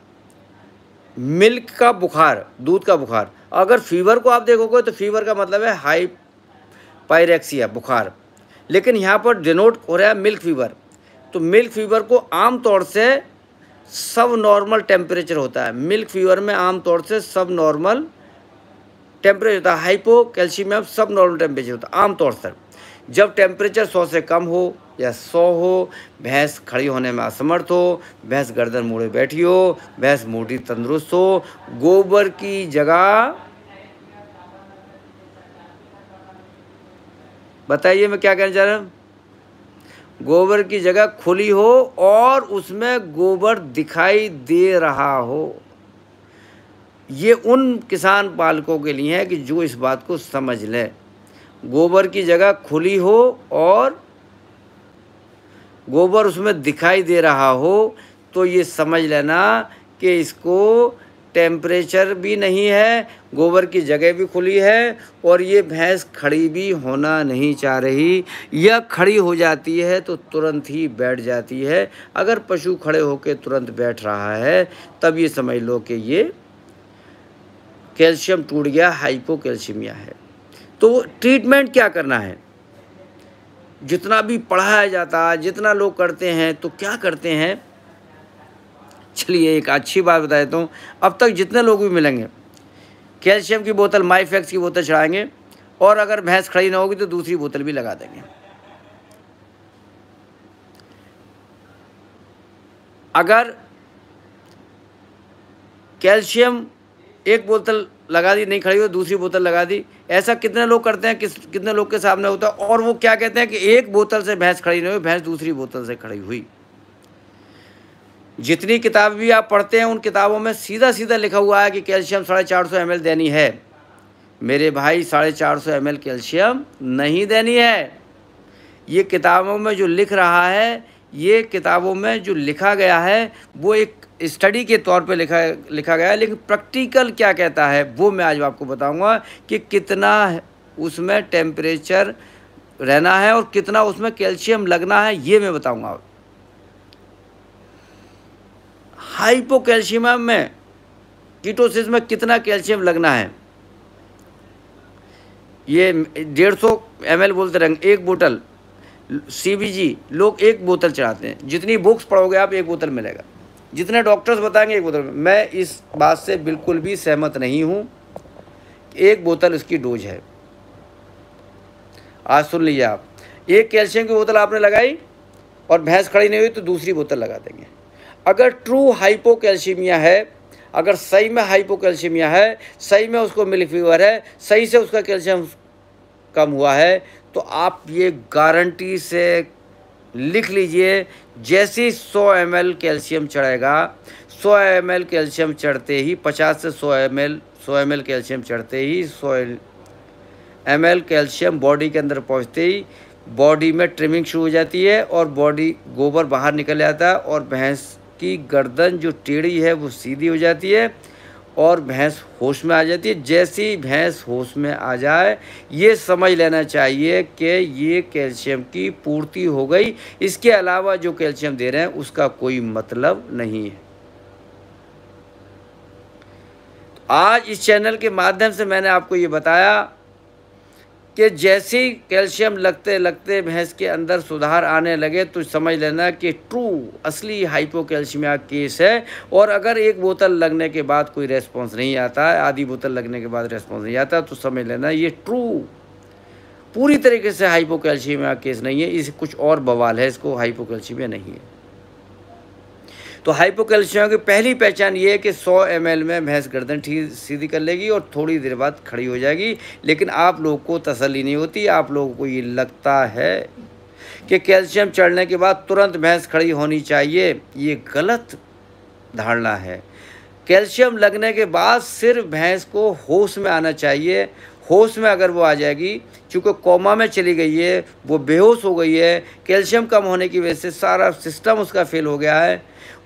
मिल्क का बुखार दूध का बुखार अगर फीवर को आप देखोगे तो फीवर का मतलब है हाई पायरेक्सिया बुखार लेकिन यहाँ पर डिनोट हो रहा है मिल्क फीवर तो मिल्क फीवर को आम तौर से सब नॉर्मल टेम्परेचर होता है मिल्क फीवर में आम तौर से सब नॉर्मल टेम्परेचर होता है हाइपो कैल्शियम सब नॉर्मल टेम्परेचर होता है आमतौर से जब टेम्परेचर सौ से कम हो या सौ हो भैंस खड़ी होने में असमर्थ हो भैंस गर्दन मोड़े बैठी हो भैंस मोटी तंदुरुस्त हो गोबर की जगह बताइए मैं क्या कहना चाह रहा हूँ गोबर की जगह खुली हो और उसमें गोबर दिखाई दे रहा हो ये उन किसान पालकों के लिए है कि जो इस बात को समझ लें गोबर की जगह खुली हो और गोबर उसमें दिखाई दे रहा हो तो ये समझ लेना कि इसको टेम्परेचर भी नहीं है गोबर की जगह भी खुली है और ये भैंस खड़ी भी होना नहीं चाह रही या खड़ी हो जाती है तो तुरंत ही बैठ जाती है अगर पशु खड़े होकर तुरंत बैठ रहा है तब ये समझ लो कि ये कैल्शियम टूट गया हाइपो है तो ट्रीटमेंट क्या करना है जितना भी पढ़ाया जाता है जितना लोग करते हैं तो क्या करते हैं चलिए एक अच्छी बात बता देता हूँ अब तक जितने लोग भी मिलेंगे कैल्शियम की बोतल माइफेक्स की बोतल चढ़ाएंगे और अगर भैंस खड़ी ना होगी तो दूसरी बोतल भी लगा देंगे अगर कैल्शियम एक बोतल लगा दी नहीं खड़ी हो दूसरी बोतल लगा दी ऐसा कितने लोग करते हैं किस कितने लोग के सामने होता है और वो क्या कहते हैं कि एक बोतल से भैंस खड़ी नहीं हुई भैंस दूसरी बोतल से खड़ी हुई जितनी किताब भी आप पढ़ते हैं उन किताबों में सीधा सीधा लिखा हुआ है कि कैल्शियम साढ़े चार सौ एम देनी है मेरे भाई साढ़े चार सौ एम कैल्शियम नहीं देनी है ये किताबों में जो लिख रहा है ये किताबों में जो लिखा गया है वो एक स्टडी के तौर पे लिखा लिखा गया है लेकिन प्रैक्टिकल क्या कहता है वो मैं आज आपको बताऊंगा कि कितना उसमें टेम्परेचर रहना है और कितना उसमें कैल्शियम लगना है ये मैं बताऊँगा हाइपो में कीटोसिस में कितना कैल्शियम लगना है ये डेढ़ सौ एम एल बोलते रहेंगे एक बोतल सी बी जी लोग एक बोतल चढ़ाते हैं जितनी बुक्स पढ़ोगे आप एक बोतल मिलेगा जितने डॉक्टर्स बताएंगे एक बोतल में मैं इस बात से बिल्कुल भी सहमत नहीं हूँ एक बोतल इसकी डोज है आज सुन लीजिए आप एक कैल्शियम की बोतल आपने लगाई और भैंस खड़ी नहीं हुई तो दूसरी बोतल लगा देंगे अगर ट्रू हाइपोकैल्शीमिया है अगर सही में हाइपोकैल्शीमिया है सही में उसको मिल्क फीवर है सही से उसका कैल्शियम कम हुआ है तो आप ये गारंटी से लिख लीजिए जैसे ही 100 एम कैल्शियम चढ़ेगा 100 एम कैल्शियम चढ़ते ही 50 से 100 एम एल सौ एम कैल्शियम चढ़ते ही 100 एम कैल्शियम बॉडी के अंदर पहुंचते ही बॉडी में ट्रिमिंग शुरू हो जाती है और बॉडी गोबर बाहर निकल जाता है और भैंस की गर्दन जो टेढ़ी है वो सीधी हो जाती है और भैंस होश में आ जाती है जैसी भैंस होश में आ जाए ये समझ लेना चाहिए कि ये कैल्शियम की पूर्ति हो गई इसके अलावा जो कैल्शियम दे रहे हैं उसका कोई मतलब नहीं है तो आज इस चैनल के माध्यम से मैंने आपको ये बताया कि जैसे ही कैल्शियम लगते लगते भैंस के अंदर सुधार आने लगे तो समझ लेना कि ट्रू असली कैल्शियमिया केस है और अगर एक बोतल लगने के बाद कोई रेस्पॉन्स नहीं आता आधी बोतल लगने के बाद रेस्पॉन्स नहीं आता तो समझ लेना ये ट्रू पूरी तरीके से हाइपोकैल्शियमिया केस नहीं है इसे कुछ और बवाल है इसको हाइपोकैल्शियमिया नहीं है तो हाइपोकैल्शियम की पहली पहचान ये है कि 100 एम में भैंस गर्दन ठीक सीधी कर लेगी और थोड़ी देर बाद खड़ी हो जाएगी लेकिन आप लोग को तसली नहीं होती आप लोगों को ये लगता है कि कैल्शियम चढ़ने के बाद तुरंत भैंस खड़ी होनी चाहिए ये गलत धारणा है कैल्शियम लगने के बाद सिर्फ भैंस को होश में आना चाहिए होश में अगर वो आ जाएगी चूँकि कोमा में चली गई है वो बेहोश हो गई है कैल्शियम कम होने की वजह से सारा सिस्टम उसका फेल हो गया है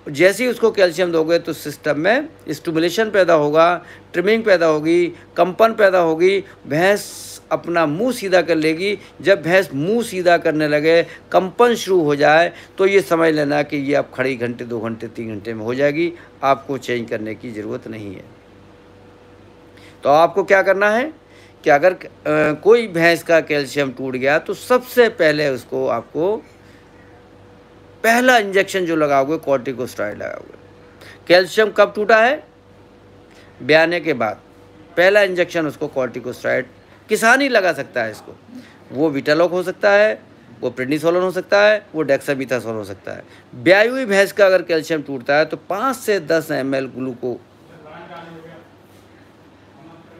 जैसे ही उसको कैल्शियम दोगे तो सिस्टम में स्टमुलेशन पैदा होगा ट्रिमिंग पैदा होगी कंपन पैदा होगी भैंस अपना मुंह सीधा कर लेगी जब भैंस मुंह सीधा करने लगे कंपन शुरू हो जाए तो ये समझ लेना कि ये आप खड़ी घंटे दो घंटे तीन घंटे में हो जाएगी आपको चेंज करने की ज़रूरत नहीं है तो आपको क्या करना है कि अगर कोई भैंस का कैल्शियम टूट गया तो सबसे पहले उसको आपको पहला इंजेक्शन जो लगाओगे कॉर्टिकोस्टाइड लगाओगे कैल्शियम कब टूटा है ब्याने के बाद पहला इंजेक्शन उसको कॉर्टिकोस्ट्राइड किसान ही लगा सकता है इसको वो विटालोक हो सकता है वो प्रिडनीसोलन हो सकता है वो डेक्सामिथासोलन हो सकता है ब्यायुई भैंस का अगर कैल्शियम टूटता है तो पाँच से दस एम एल ग्लूको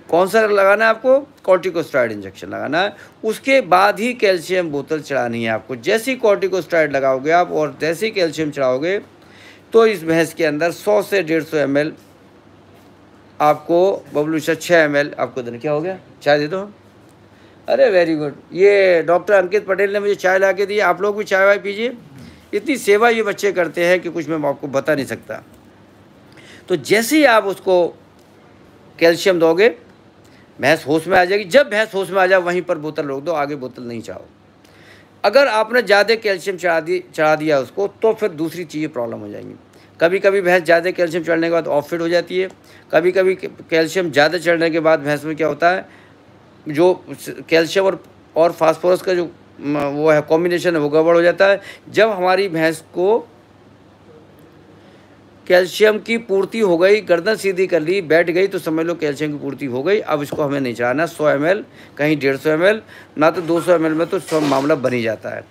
कौन सा लगाना है आपको कॉर्टिकोस्टाइड इंजेक्शन लगाना है उसके बाद ही कैल्शियम बोतल चढ़ानी है आपको जैसे ही कॉर्टिकोस्टाइड लगाओगे आप और जैसे ही कैल्शियम चढ़ाओगे तो इस भैंस के अंदर 100 से 150 एम आपको बबलूशा छः एम आपको देना क्या हो गया चाय दे दो अरे वेरी गुड ये डॉक्टर अंकित पटेल ने मुझे चाय ला के दी आप लोग भी चाय वाय पीजिए इतनी सेवा ये बच्चे करते हैं कि कुछ मैं आपको बता नहीं सकता तो जैसे ही आप उसको कैल्शियम दोगे भैंस होश में आ जाएगी जब भैंस होश में आ जाए वहीं पर बोतल रोक दो आगे बोतल नहीं चाहो अगर आपने ज़्यादा कैल्शियम चढ़ा दी चढ़ा दिया उसको तो फिर दूसरी चीज़ें प्रॉब्लम हो जाएंगी कभी कभी भैंस ज़्यादा कैल्शियम चढ़ने के बाद ऑफ फिट हो जाती है कभी कभी कैल्शियम ज़्यादा चढ़ने के बाद भैंस में क्या होता है जो कैल्शियम और और फास्फोरस का जो वो है कॉम्बिनेशन है वो गड़बड़ हो जाता है जब हमारी भैंस को कैल्शियम की पूर्ति हो गई गर्दन सीधी कर ली बैठ गई तो समझ लो कैल्शियम की पूर्ति हो गई अब इसको हमें नहीं चलाना सौ एम कहीं डेढ़ सौ एम ना तो दो सौ एम में तो सब मामला बनी जाता है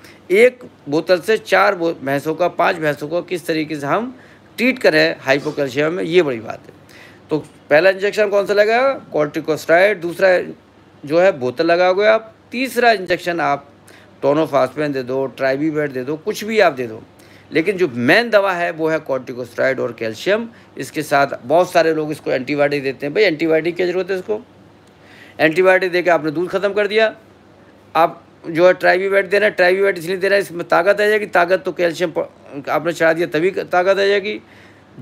एक बोतल से चार भैंसों का पाँच भैंसों का किस तरीके से हम ट्रीट करें हाइपो में ये बड़ी बात है तो पहला इंजेक्शन कौन सा लगाया कॉल्टिकोस्ट्राइड दूसरा जो है बोतल लगाओगे आप तीसरा इंजेक्शन आप टोनोफास्पेन दे दो ट्राइबी दे दो कुछ भी आप दे दो लेकिन जो मेन दवा है वो है कॉर्टिकोस्ट्राइड और कैल्शियम इसके साथ बहुत सारे लोग इसको एंटीबायोटिक देते हैं भाई एंटीबायोटिक की ज़रूरत है इसको एंटीबायोटिक देकर आपने दूध ख़त्म कर दिया आप जो है ट्राइबीवेट देना है ट्राइबीवेट इसलिए देना इसमें ताकत आ जाएगी ताकत तो कैल्शियम आपने चढ़ा दिया तभी ताकत आ जाएगी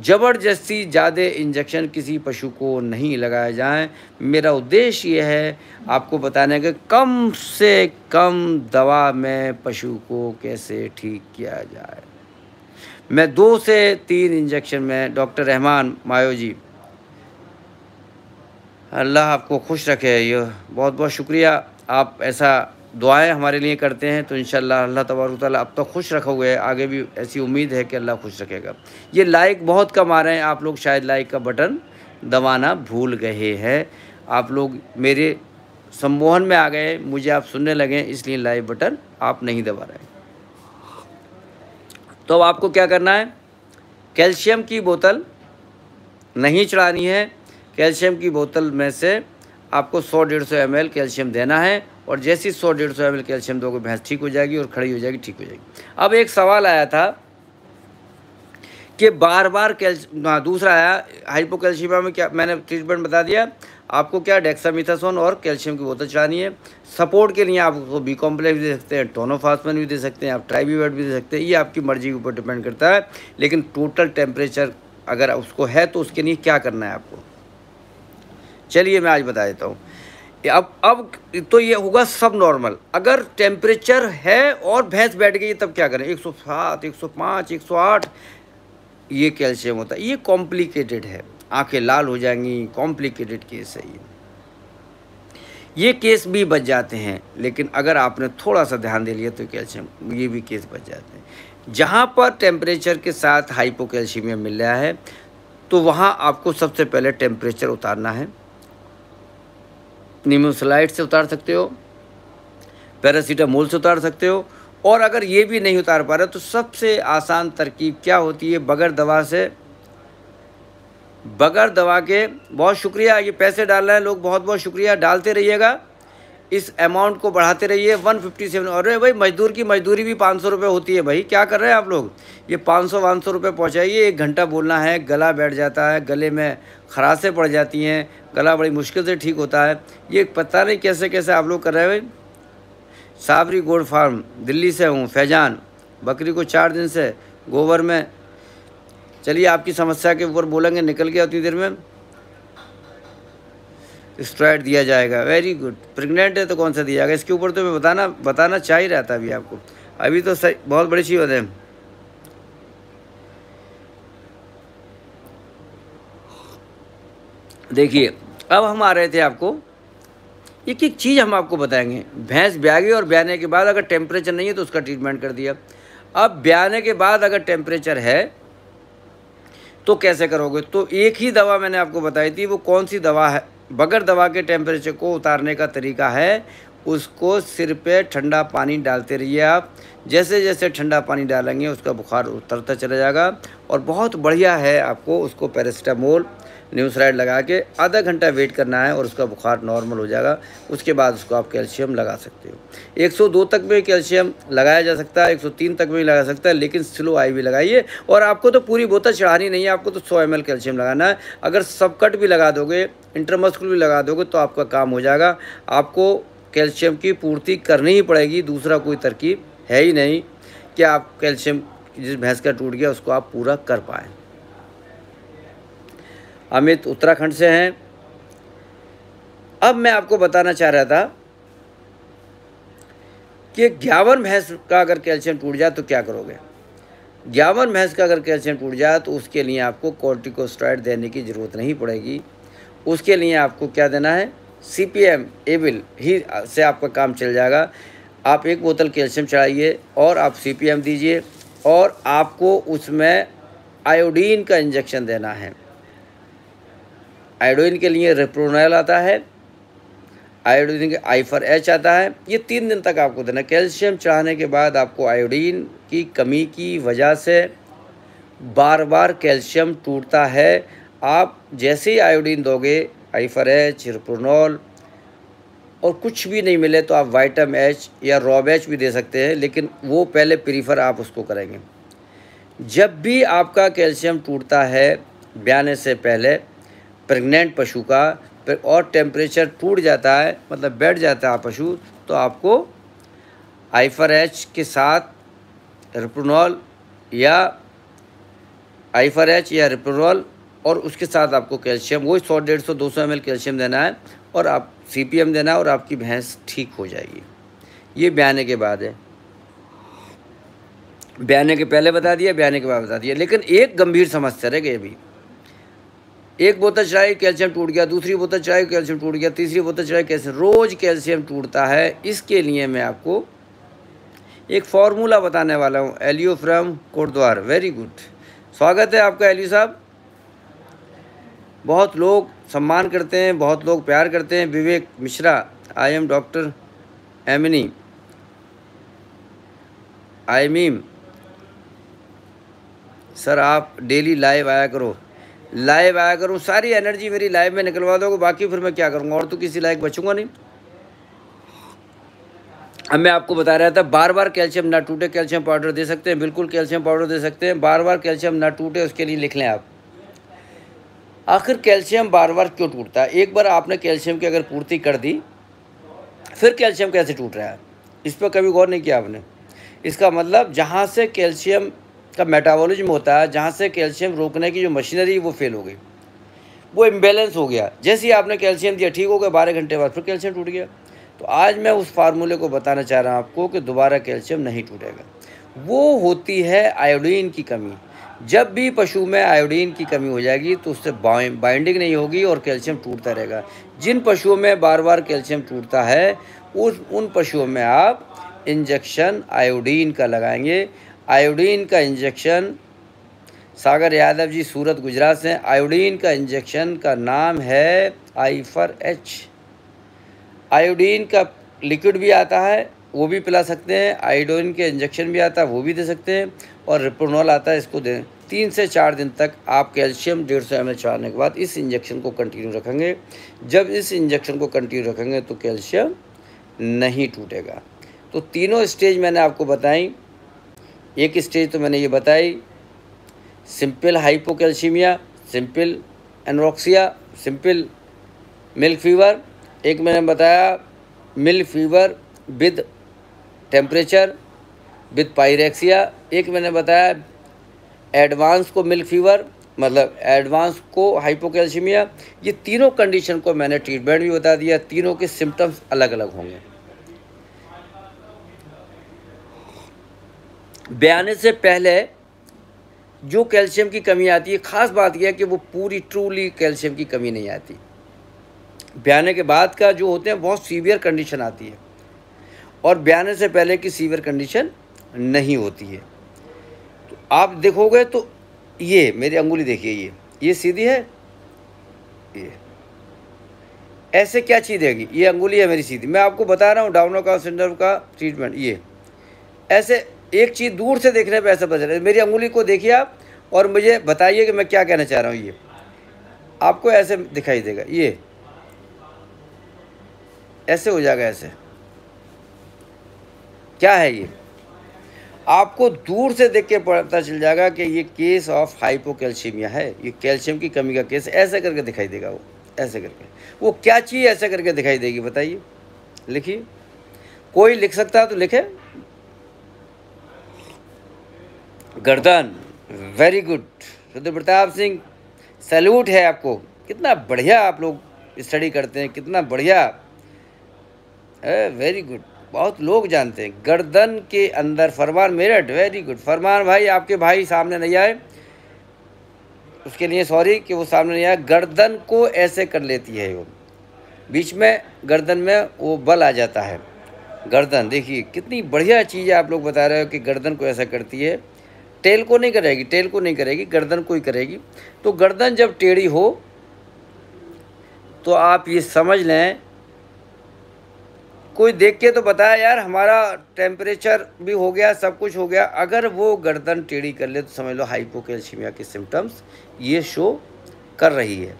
ज़बरदस्ती ज़्यादा इंजेक्शन किसी पशु को नहीं लगाए जाएँ मेरा उद्देश्य यह है आपको बताने का कम से कम दवा में पशु को कैसे ठीक किया जाए मैं दो से तीन इंजेक्शन में डॉक्टर रहमान मायो जी अल्लाह आपको खुश रखे ये बहुत बहुत शुक्रिया आप ऐसा दुआएं हमारे लिए करते हैं तो इन अल्लाह तबारक ताली अब तो खुश रखोगे आगे भी ऐसी उम्मीद है कि अल्लाह खुश रखेगा ये लाइक बहुत कम आ रहे हैं आप लोग शायद लाइक का बटन दबाना भूल गए हैं आप लोग मेरे सम्मोहन में आ गए मुझे आप सुनने लगे इसलिए लाइक बटन आप नहीं दबा रहे तो अब आपको क्या करना है कैल्शियम की बोतल नहीं चढ़ानी है कैल्शियम की बोतल में से आपको 100 डेढ़ सौ एम कैल्शियम देना है और जैसी 100 डेढ़ सौ एम कैल्शियम दोगे भैंस ठीक हो जाएगी और खड़ी हो जाएगी ठीक हो जाएगी अब एक सवाल आया था कि बार बार कैल्श दूसरा आया हाइपोकैल्शियमा में क्या मैंने ट्रीटमेंट बता दिया आपको क्या डेक्सामिथासोन और कैल्शियम की बोतल चढ़ानी है सपोर्ट के लिए आपको बी कॉम्प्लेक्स दे सकते हैं टोनोफासमन भी दे सकते हैं आप ट्राइबीवेट भी दे सकते हैं ये आपकी मर्जी के ऊपर डिपेंड करता है लेकिन टोटल टेम्परेचर अगर उसको है तो उसके लिए क्या करना है आपको चलिए मैं आज बता देता हूँ अब अब तो ये होगा सब नॉर्मल अगर टेम्परेचर है और भैंस बैठ गई तब क्या करें 107, 105, 108 ये कैल्शियम होता है ये कॉम्प्लिकेटेड है आंखें लाल हो जाएंगी कॉम्प्लिकेटेड केस है ये ये केस भी बच जाते हैं लेकिन अगर आपने थोड़ा सा ध्यान दे लिया तो कैल्शियम ये भी केस बच जाते हैं जहाँ पर टेम्परेचर के साथ हाइपोकैल्शियमिया मिल रहा है तो वहाँ आपको सबसे पहले टेम्परेचर उतारना है निमोसलाइट से उतार सकते हो पैरासीटामोल से उतार सकते हो और अगर ये भी नहीं उतार पा रहे तो सबसे आसान तरकीब क्या होती है बगैर दवा से बगैर दवा के बहुत शुक्रिया ये पैसे डाल रहे हैं लोग बहुत बहुत शुक्रिया डालते रहिएगा इस अमाउंट को बढ़ाते रहिए वन फिफ्टी सेवन और भाई मजदूर की मजदूरी भी पाँच सौ रुपये होती है भाई क्या कर रहे हैं आप लोग ये पाँच सौ पाँच सौ रुपये पहुँचाइए एक घंटा बोलना है गला बैठ जाता है गले में खराशें पड़ जाती हैं गला बड़ी मुश्किल से ठीक होता है ये पता नहीं कैसे कैसे आप लोग कर रहे हैं भाई साबरी गोड फार्म दिल्ली से हूँ फैजान बकरी को चार दिन से गोबर में चलिए आपकी समस्या के ऊपर बोलेंगे निकल गया उतनी देर में स्ट्राइड दिया जाएगा वेरी गुड प्रेग्नेंट है तो कौन सा दिया जाएगा इसके ऊपर तो मैं बताना बताना चाह ही रहा था अभी आपको अभी तो सही बहुत बड़ी चीज़ है देखिए अब हम आ रहे थे आपको एक एक चीज़ हम आपको बताएंगे भैंस ब्यागी और ब्याने के बाद अगर टेम्परेचर नहीं है तो उसका ट्रीटमेंट कर दिया अब ब्याने के बाद अगर टेम्परेचर है तो कैसे करोगे तो एक ही दवा मैंने आपको बताई थी वो कौन सी दवा है बगैर दवा के टेम्परेचर को उतारने का तरीका है उसको सिर पे ठंडा पानी डालते रहिए आप जैसे जैसे ठंडा पानी डालेंगे उसका बुखार उतरता चला जाएगा और बहुत बढ़िया है आपको उसको पैरासीटामोल न्यूसराइड लगा के आधा घंटा वेट करना है और उसका बुखार नॉर्मल हो जाएगा उसके बाद उसको आप कैल्शियम लगा सकते हो 102 तक में कैल्शियम लगाया जा सकता है 103 तक में लगा सकता है लेकिन स्लो आई भी लगाइए और आपको तो पूरी बोतल चढ़ानी नहीं है आपको तो सौ एम कैल्शियम लगाना है अगर सबकट भी लगा दोगे इंटरमस्कुल भी लगा दोगे तो आपका काम हो जाएगा आपको कैल्शियम की पूर्ति करनी ही पड़ेगी दूसरा कोई तरकीब है ही नहीं कि आप कैल्शियम जिस भैंस का टूट गया उसको आप पूरा कर पाएँ अमित उत्तराखंड से हैं अब मैं आपको बताना चाह रहा था कि ग्यावन भैंस का अगर कैल्शियम टूट जाए तो क्या करोगे ग्यावन भैंस का अगर कैल्शियम टूट जाए तो उसके लिए आपको कॉर्टिकोस्ट्रॉइड देने की ज़रूरत नहीं पड़ेगी उसके लिए आपको क्या देना है सी पी एम एविल ही से आपका काम चल जाएगा आप एक बोतल कैल्शियम चढ़ाइए और आप सी पी एम दीजिए और आपको उसमें आयोडीन का इंजेक्शन देना है आयोडोइन के लिए रेप्रोनाइल आता है आयोडीन के आई फॉर एच आता है ये तीन दिन तक आपको देना कैल्शियम चढ़ाने के बाद आपको आयोडीन की कमी की वजह से बार बार कैल्शियम टूटता है आप जैसे ही आयोडीन दोगे आई फॉर एच रिप्रोनॉल और कुछ भी नहीं मिले तो आप वाइटम एच या रॉब एच भी दे सकते हैं लेकिन वो पहले प्रीफर आप उसको करेंगे जब भी आपका कैल्शियम टूटता है ब्याने से पहले प्रेग्नेंट पशु का और टेम्परेचर टूट जाता है मतलब बैठ जाता है पशु तो आपको आईफर एच के साथ रिप्रोनॉल या आईफर एच या रिप्रोनॉल और उसके साथ आपको कैल्शियम वही सौ डेढ़ सौ दो सौ एम कैल्शियम देना है और आप सी पी एम देना है और आपकी भैंस ठीक हो जाएगी ये ब्याने के बाद है ब्याने के पहले बता दिया ब्याने के बाद बता दिया लेकिन एक गंभीर समस्या रह गई अभी एक बोतल चाय कैल्शियम टूट गया दूसरी बोतल चाय कैल्शियम टूट गया तीसरी बोतल चाय कैसे रोज़ कैल्शियम टूटता है इसके लिए मैं आपको एक फार्मूला बताने वाला हूँ एलियो फ्रॉम कोटद्वार वेरी गुड स्वागत है आपका एलियो साहब बहुत लोग सम्मान करते हैं बहुत लोग प्यार करते हैं Vivek Mishra I am doctor एमनी आई मीम सर आप डेली लाइव आया करो लाइव आया करूँ सारी एनर्जी मेरी लाइव में निकलवा दोगे बाकी फिर मैं क्या करूँगा और तो किसी लायक बचूंगा नहीं अब मैं आपको बता रहा था बार बार कैल्शियम ना टूटे कैल्शियम पाउडर दे सकते हैं बिल्कुल कैल्शियम पाउडर दे सकते हैं बार बार कैल्शियम ना टूटे उसके लिए लिख लें आप आखिर कैल्शियम बार बार क्यों टूटता है एक बार आपने कैल्शियम की अगर पूर्ति कर दी फिर कैल्शियम कैसे टूट रहा है इस पर कभी गौर नहीं किया आपने इसका मतलब जहाँ से कैल्शियम का मेटाबॉलिज्म होता है जहाँ से कैल्शियम रोकने की जो मशीनरी वो फेल हो गई वो इम्बेलेंस हो गया जैसे ही आपने कैल्शियम दिया ठीक हो गया बारह घंटे बाद फिर कैल्शियम टूट गया तो आज मैं उस फार्मूले को बताना चाह रहा हूँ आपको कि दोबारा कैल्शियम नहीं टूटेगा वो होती है आयोडीन की कमी जब भी पशु में आयोडीन की कमी हो जाएगी तो उससे बाइंडिंग नहीं होगी और कैल्शियम टूटता रहेगा जिन पशुओं में बार बार कैल्शियम टूटता है उस उन पशुओं में आप इंजेक्शन आयोडीन का लगाएंगे आयोडीन का इंजेक्शन सागर यादव जी सूरत गुजरात से आयोडीन का इंजेक्शन का नाम है आईफर एच आयोडीन का लिक्विड भी आता है वो भी पिला सकते हैं आयोडीन के इंजेक्शन भी आता है वो भी दे सकते हैं और रिप्रोनॉल आता है इसको दें तीन से चार दिन तक आप कैल्शियम डेढ़ सौ एम चढ़ाने के बाद इस इंजेक्शन को कंटिन्यू रखेंगे जब इस इंजेक्शन को कंटिन्यू रखेंगे तो कैल्शियम नहीं टूटेगा तो तीनों स्टेज मैंने आपको बताई एक स्टेज तो मैंने ये बताई simple hypocalcaemia simple anoxia simple milk fever एक मैंने बताया milk fever with temperature with pyrexia एक मैंने बताया एडवांस को मिल्क फीवर मतलब एडवांस को हाइपोकैल्शीमिया ये तीनों कंडीशन को मैंने ट्रीटमेंट भी बता दिया तीनों के सिम्टम्स अलग अलग होंगे बयाने से पहले जो कैल्शियम की कमी आती है ख़ास बात यह है कि वो पूरी ट्रूली कैल्शियम की कमी नहीं आती ब्याने के बाद का जो होते हैं बहुत सीवियर कंडीशन आती है और ब्याने से पहले की सीवियर कंडीशन नहीं होती है तो आप देखोगे तो ये मेरी अंगुली देखिए ये ये सीधी है ये ऐसे क्या चीज़ देगी ये अंगुली है मेरी सीधी मैं आपको बता रहा हूँ डाउनो का सिंडर का ट्रीटमेंट ये ऐसे एक चीज़ दूर से देखने पर ऐसा पता मेरी अंगुली को देखिए आप और मुझे बताइए कि मैं क्या कहना चाह रहा हूँ ये आपको ऐसे दिखाई देगा ये ऐसे हो जाएगा ऐसे क्या है ये आपको दूर से देख के पता चल जाएगा कि ये केस ऑफ हाइपोकैल्शियमिया है ये कैल्शियम की कमी का केस ऐसे करके दिखाई देगा वो ऐसे करके वो क्या चीज़ ऐसे करके दिखाई देगी बताइए लिखिए कोई लिख सकता है तो लिखे गर्दन very good Rudra Pratap Singh salute है आपको कितना बढ़िया आप लोग स्टडी करते हैं कितना बढ़िया वेरी गुड बहुत लोग जानते हैं गर्दन के अंदर फरमान मेरठ वेरी गुड फरमान भाई आपके भाई सामने नहीं आए उसके लिए सॉरी कि वो सामने नहीं आया गर्दन को ऐसे कर लेती है वो बीच में गर्दन में वो बल आ जाता है गर्दन देखिए कितनी बढ़िया चीज़ है आप लोग बता रहे हो कि गर्दन को ऐसा करती है टेल को नहीं करेगी टेल को नहीं करेगी गर्दन को ही करेगी तो गर्दन जब टेढ़ी हो तो आप ये समझ लें कोई देख के तो बताया यार हमारा टेम्परेचर भी हो गया सब कुछ हो गया अगर वो गर्दन टेढ़ी कर ले तो समझ लो हाइपोकैल्शिमिया के सिम्टम्स ये शो कर रही है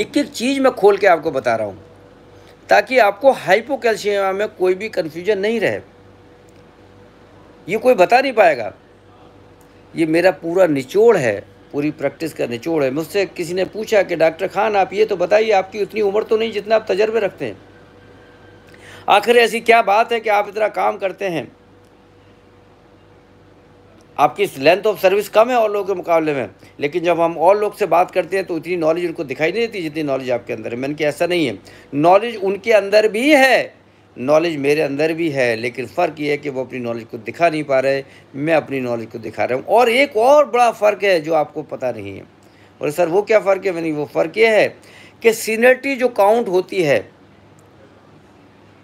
एक एक चीज़ मैं खोल के आपको बता रहा हूँ ताकि आपको हाइपोकैल्शिमिया में कोई भी कन्फ्यूजन नहीं रहे ये कोई बता नहीं पाएगा ये मेरा पूरा निचोड़ है पूरी प्रैक्टिस का निचोड़ है मुझसे किसी ने पूछा कि डॉक्टर खान आप ये तो बताइए आपकी उतनी उम्र तो नहीं जितना आप तजर्बे रखते हैं आखिर ऐसी क्या बात है कि आप इतना काम करते हैं आपकी लेंथ ऑफ सर्विस कम है और लोगों के मुकाबले में लेकिन जब हम और लोग से बात करते हैं तो उतनी नॉलेज उनको दिखाई नहीं देती जितनी नॉलेज आपके अंदर है मैंने कि ऐसा नहीं है नॉलेज उनके अंदर भी है नॉलेज मेरे अंदर भी है लेकिन फ़र्क ये है कि वो अपनी नॉलेज को दिखा नहीं पा रहे मैं अपनी नॉलेज को दिखा रहा हूँ और एक और बड़ा फ़र्क है जो आपको पता नहीं है और सर वो क्या फ़र्क है मैंने वो फ़र्क ये है कि सीनियरिटी जो काउंट होती है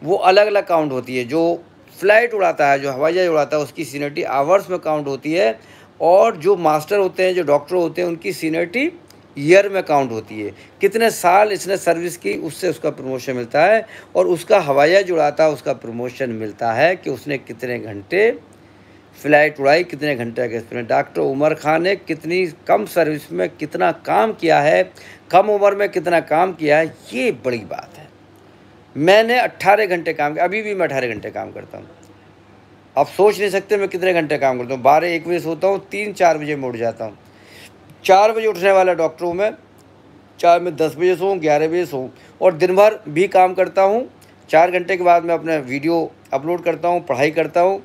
वो अलग अलग काउंट होती है जो फ्लाइट उड़ाता है जो हवाई जहाज उड़ाता है उसकी सीनियरिटी आवर्स में काउंट होती है और जो मास्टर होते हैं जो डॉक्टर होते हैं उनकी सीनियरिटी ईयर में काउंट होती है कितने साल इसने सर्विस की उससे उसका प्रमोशन मिलता है और उसका हवाया जुड़ाता है उसका प्रमोशन मिलता है कि उसने कितने घंटे फ्लाइट उड़ाई कितने घंटे के इसमें डॉक्टर उमर खान ने कितनी कम सर्विस में कितना काम किया है कम उम्र में कितना काम किया है ये बड़ी बात है मैंने 18 घंटे काम किया अभी भी मैं 18 घंटे काम करता हूँ आप सोच नहीं सकते मैं कितने घंटे काम करता हूँ बारह एक बजे सोता हूँ तीन चार बजे मुड़ जाता हूँ चार बजे उठने वाला डॉक्टर हूँ मैं चार में दस बजे सो ग्यारह बजे सो और दिन भर भी काम करता हूँ चार घंटे के बाद मैं अपना वीडियो अपलोड करता हूँ पढ़ाई करता हूँ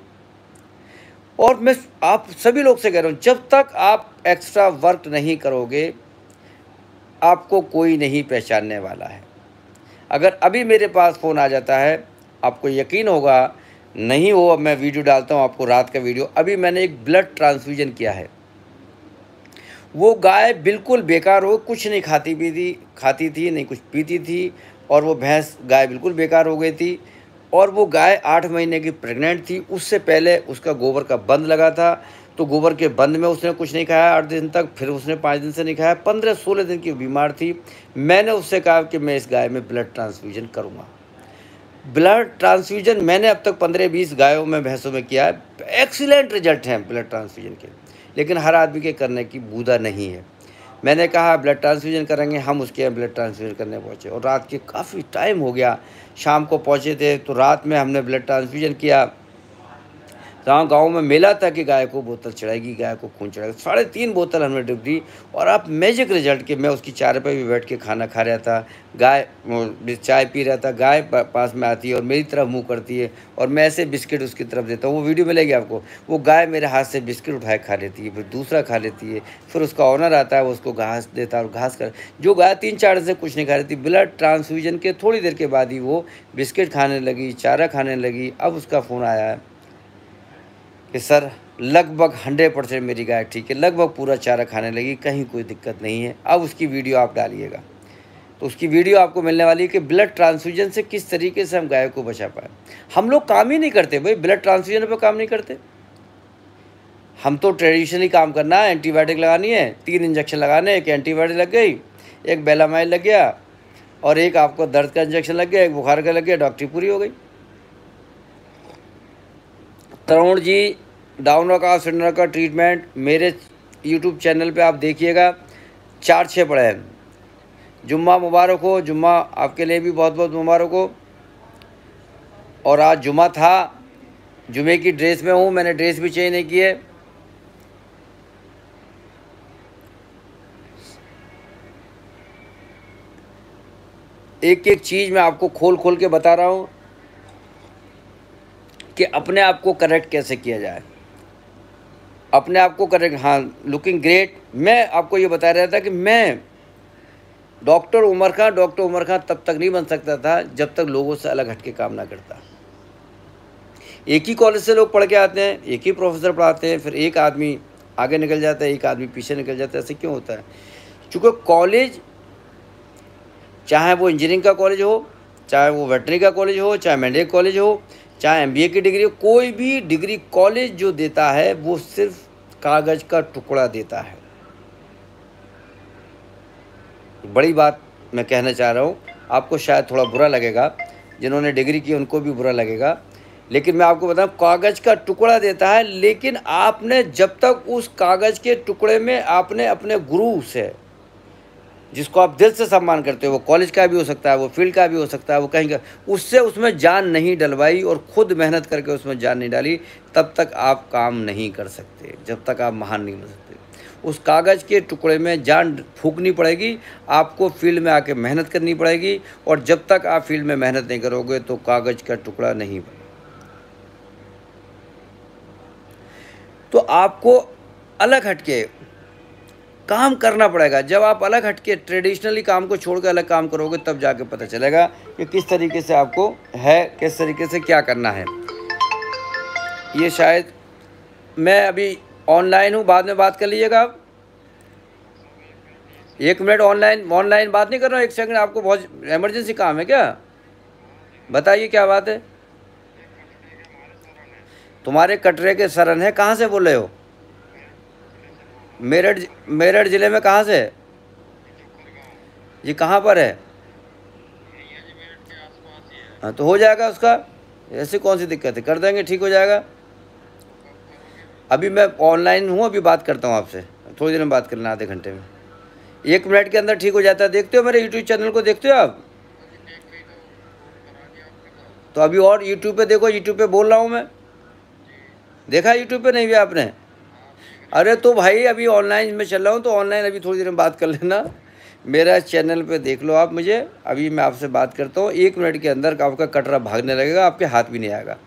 और मैं आप सभी लोग से कह रहा हूँ जब तक आप एक्स्ट्रा वर्क नहीं करोगे आपको कोई नहीं पहचानने वाला है अगर अभी मेरे पास फ़ोन आ जाता है आपको यकीन होगा नहीं हो अब मैं वीडियो डालता हूँ आपको रात का वीडियो अभी मैंने एक ब्लड ट्रांसफ्यूजन किया है वो गाय बिल्कुल बेकार हो कुछ नहीं खाती पीती खाती थी नहीं कुछ पीती थी और वो भैंस गाय बिल्कुल बेकार हो गई थी और वो गाय आठ महीने की प्रेग्नेंट थी उससे पहले उसका गोबर का बंद लगा था तो गोबर के बंद में उसने कुछ नहीं खाया आठ दिन तक फिर उसने पाँच दिन से नहीं खाया पंद्रह सोलह दिन की बीमार थी मैंने उससे कहा कि मैं इस गाय में ब्लड ट्रांसफ्यूजन करूँगा ब्लड ट्रांसफ्यूजन मैंने अब तक पंद्रह बीस गायों में भैंसों में किया है एक्सीलेंट रिजल्ट हैं ब्लड ट्रांसफ्यूजन के लेकिन हर आदमी के करने की बूदा नहीं है मैंने कहा ब्लड ट्रांसफ्यूज़न करेंगे हम उसके यहाँ ब्लड ट्रांसफ्यूज़न करने पहुँचे और रात के काफ़ी टाइम हो गया शाम को पहुँचे थे तो रात में हमने ब्लड ट्रांसफ्यूज़न किया जहाँ गांव में मेला था कि गाय को बोतल चढ़ाएगी गाय को खून चढ़ाएगी साढ़े तीन बोतल हमने डुब दी और आप मैजिक रिजल्ट के मैं उसकी चार पे भी बैठ के खाना खा रहा था गाय चाय पी रहा था गाय पास में आती है और मेरी तरफ मुँह करती है और मैं ऐसे बिस्किट उसकी तरफ देता हूँ वो वीडियो मिलेगी आपको वो गाय मेरे हाथ से बिस्किट उठाए खा लेती है फिर दूसरा खा लेती है फिर उसका ऑनर आता है वो उसको घास देता है और घास कर जो गाय तीन चार से कुछ नहीं खा रही थी ब्लड ट्रांसफ्यूजन के थोड़ी देर के बाद ही वो बिस्किट खाने लगी चारा खाने लगी अब उसका फ़ोन आया है कि सर लगभग हंड्रेड परसेंट मेरी गाय ठीक है लगभग पूरा चारा खाने लगी कहीं कोई दिक्कत नहीं है अब उसकी वीडियो आप डालिएगा तो उसकी वीडियो आपको मिलने वाली है कि ब्लड ट्रांसफ्यूजन से किस तरीके से हम गाय को बचा पाए हम लोग काम ही नहीं करते भाई ब्लड ट्रांसफ्यूजन पर काम नहीं करते हम तो ट्रेडिशनली काम करना है एंटीबायोटिक लगानी है तीन इंजेक्शन लगाने एक एंटीबायोटिक लग गई एक बेलामाइल लग गया और एक आपको दर्द का इंजेक्शन लग गया एक बुखार का लग गया डॉक्टरी पूरी हो गई तरुण जी डाउन का सिलेंडर का ट्रीटमेंट मेरे यूट्यूब चैनल पे आप देखिएगा चार छः पड़े हैं जुम्मा मुबारक हो जुम्मा आपके लिए भी बहुत बहुत मुबारक हो और आज जुम्मा था जुमे की ड्रेस में हूँ मैंने ड्रेस भी चेंज नहीं की है एक एक चीज़ मैं आपको खोल खोल के बता रहा हूँ कि अपने आप को करेक्ट कैसे किया जाए अपने आप को करेक्ट हाँ लुकिंग ग्रेट मैं आपको ये बता रहा था कि मैं डॉक्टर उमर खां डॉक्टर उमर खां तब तक नहीं बन सकता था जब तक लोगों से अलग हट के काम ना करता एक ही कॉलेज से लोग पढ़ के आते हैं एक ही प्रोफेसर पढ़ाते हैं फिर एक आदमी आगे निकल जाता है एक आदमी पीछे निकल जाता है ऐसे क्यों होता है चूँकि कॉलेज चाहे वो इंजीनियरिंग का कॉलेज हो चाहे वो वेटरी का कॉलेज हो चाहे मेडिकल कॉलेज हो चाहे एम की डिग्री हो कोई भी डिग्री कॉलेज जो देता है वो सिर्फ कागज का टुकड़ा देता है बड़ी बात मैं कहना चाह रहा हूँ आपको शायद थोड़ा बुरा लगेगा जिन्होंने डिग्री की उनको भी बुरा लगेगा लेकिन मैं आपको बताऊँ कागज़ का टुकड़ा देता है लेकिन आपने जब तक उस कागज़ के टुकड़े में आपने अपने गुरु से जिसको आप दिल से सम्मान करते हो वो कॉलेज का भी हो सकता है वो फील्ड का भी हो सकता है वो कहीं का उससे उसमें जान नहीं डलवाई और खुद मेहनत करके उसमें जान नहीं डाली तब तक आप काम नहीं कर सकते जब तक आप महान नहीं बन सकते उस कागज़ के टुकड़े में जान फूकनी पड़ेगी आपको फील्ड में आके मेहनत करनी पड़ेगी और जब तक आप फील्ड में मेहनत नहीं करोगे तो कागज़ का टुकड़ा नहीं तो आपको अलग हटके काम करना पड़ेगा जब आप अलग हटके ट्रेडिशनली काम को छोड़कर अलग काम करोगे तब जाके पता चलेगा कि किस तरीके से आपको है किस तरीके से क्या करना है ये शायद मैं अभी ऑनलाइन हूँ बाद में बात कर लीजिएगा आप एक मिनट ऑनलाइन ऑनलाइन बात नहीं कर रहा हूँ एक सेकंड आपको बहुत इमरजेंसी काम है क्या बताइए क्या बात है तुम्हारे कटरे के शरण है कहाँ से बोल रहे हो मेरठ मेरठ ज़िले में कहाँ से ये कहाँ पर है हाँ तो हो जाएगा उसका ऐसी कौन सी दिक्कत है कर देंगे ठीक हो जाएगा अभी मैं ऑनलाइन हूँ अभी बात करता हूँ आपसे थोड़ी देर में बात करना आधे घंटे में एक मिनट के अंदर ठीक हो जाता है देखते हो मेरे यूट्यूब चैनल को देखते हो आप तो अभी और यूट्यूब पे देखो यूट्यूब पे बोल रहा हूँ मैं देखा यूट्यूब पे नहीं भी आपने अरे तो भाई अभी ऑनलाइन में चल रहा हूँ तो ऑनलाइन अभी थोड़ी देर में बात कर लेना मेरा चैनल पे देख लो आप मुझे अभी मैं आपसे बात करता हूँ एक मिनट के अंदर आपका कटरा भागने लगेगा आपके हाथ भी नहीं आएगा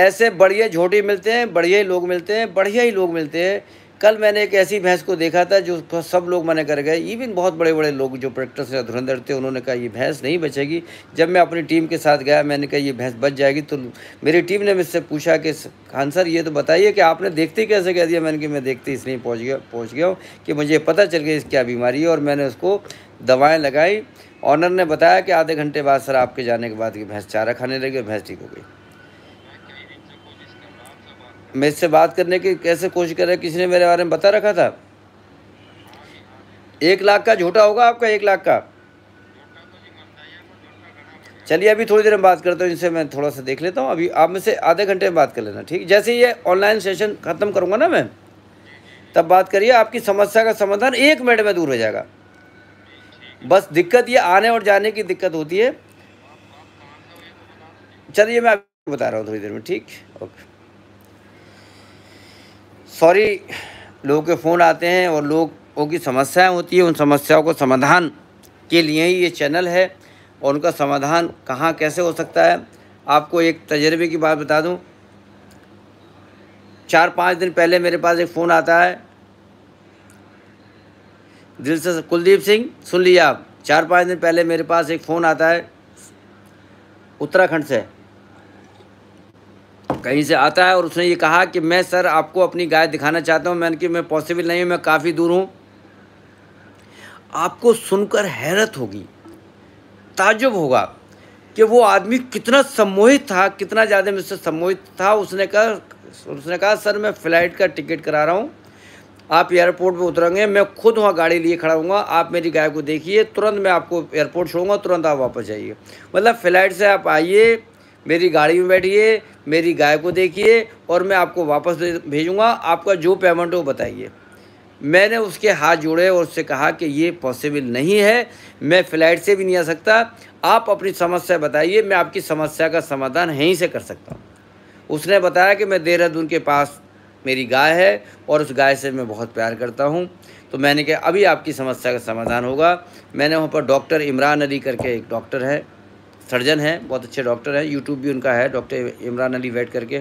ऐसे बढ़िया झोटे मिलते हैं बढ़िया ही लोग मिलते हैं बढ़िया ही लोग मिलते हैं कल मैंने एक ऐसी भैंस को देखा था जो सब लोग मना कर गए इवन बहुत बड़े बड़े लोग जो प्रैक्टिस या धुरंधर थे उन्होंने कहा ये भैंस नहीं बचेगी जब मैं अपनी टीम के साथ गया मैंने कहा ये भैंस बच जाएगी तो मेरी टीम ने मुझसे पूछा कि खान सर ये तो बताइए कि आपने देखते कैसे कह दिया मैंने कि मैं देखते इसलिए पहुँच गया पहुँच गया हूँ कि मुझे पता चल गया इस क्या बीमारी है और मैंने उसको दवाएँ लगाई ऑनर ने बताया कि आधे घंटे बाद सर आपके जाने के बाद ये भैंस चारा खाने लगी और भैंस ठीक हो गई मैं इससे बात करने की कैसे कोशिश कर रहा किसी ने मेरे बारे में बता रखा था एक लाख का झूठा होगा आपका एक लाख का चलिए अभी थोड़ी देर में बात करता हूँ इनसे मैं थोड़ा सा देख लेता हूँ अभी आप में से आधे घंटे में बात कर लेना ठीक जैसे ये ऑनलाइन सेशन ख़त्म करूँगा ना मैं तब बात करिए आपकी समस्या का समाधान एक मिनट में दूर हो जाएगा बस दिक्कत ये आने और जाने की दिक्कत होती है चलिए मैं आपको बता रहा हूँ थोड़ी देर में ठीक ओके सॉरी लोगों के फ़ोन आते हैं और लोगों की समस्याएं होती है उन समस्याओं को समाधान के लिए ही ये चैनल है और उनका समाधान कहाँ कैसे हो सकता है आपको एक तजर्बे की बात बता दूँ चार पाँच दिन पहले मेरे पास एक फ़ोन आता है दिल से कुलदीप सिंह सुन लीजिए आप चार पाँच दिन पहले मेरे पास एक फ़ोन आता है उत्तराखंड से कहीं से आता है और उसने ये कहा कि मैं सर आपको अपनी गाय दिखाना चाहता हूँ मैंने कि मैं पॉसिबल नहीं हूँ मैं काफ़ी दूर हूँ आपको सुनकर हैरत होगी ताजुब होगा कि वो आदमी कितना सम्मोहित था कितना ज़्यादा मुझसे सम्मोहित था उसने कहा उसने कहा सर मैं फ़्लाइट का टिकट करा रहा हूँ आप एयरपोर्ट पे उतरेंगे मैं खुद वहाँ गाड़ी लिए खड़ा हूँ आप मेरी गाय को देखिए तुरंत मैं आपको एयरपोर्ट छोड़ूंगा तुरंत आप वापस जाइए मतलब फ़्लाइट से आप आइए मेरी गाड़ी में बैठिए मेरी गाय को देखिए और मैं आपको वापस भेजूँगा आपका जो पेमेंट हो बताइए मैंने उसके हाथ जोड़े और उससे कहा कि ये पॉसिबल नहीं है मैं फ़्लाइट से भी नहीं आ सकता आप अपनी समस्या बताइए मैं आपकी समस्या का समाधान यहीं से कर सकता हूँ उसने बताया कि मैं देहरादून के पास मेरी गाय है और उस गाय से मैं बहुत प्यार करता हूँ तो मैंने कहा अभी आपकी समस्या का समाधान होगा मैंने वहाँ पर डॉक्टर इमरान अली करके एक डॉक्टर है सर्जन हैं बहुत अच्छे डॉक्टर हैं यूट्यूब भी उनका है डॉक्टर इमरान अली वेट करके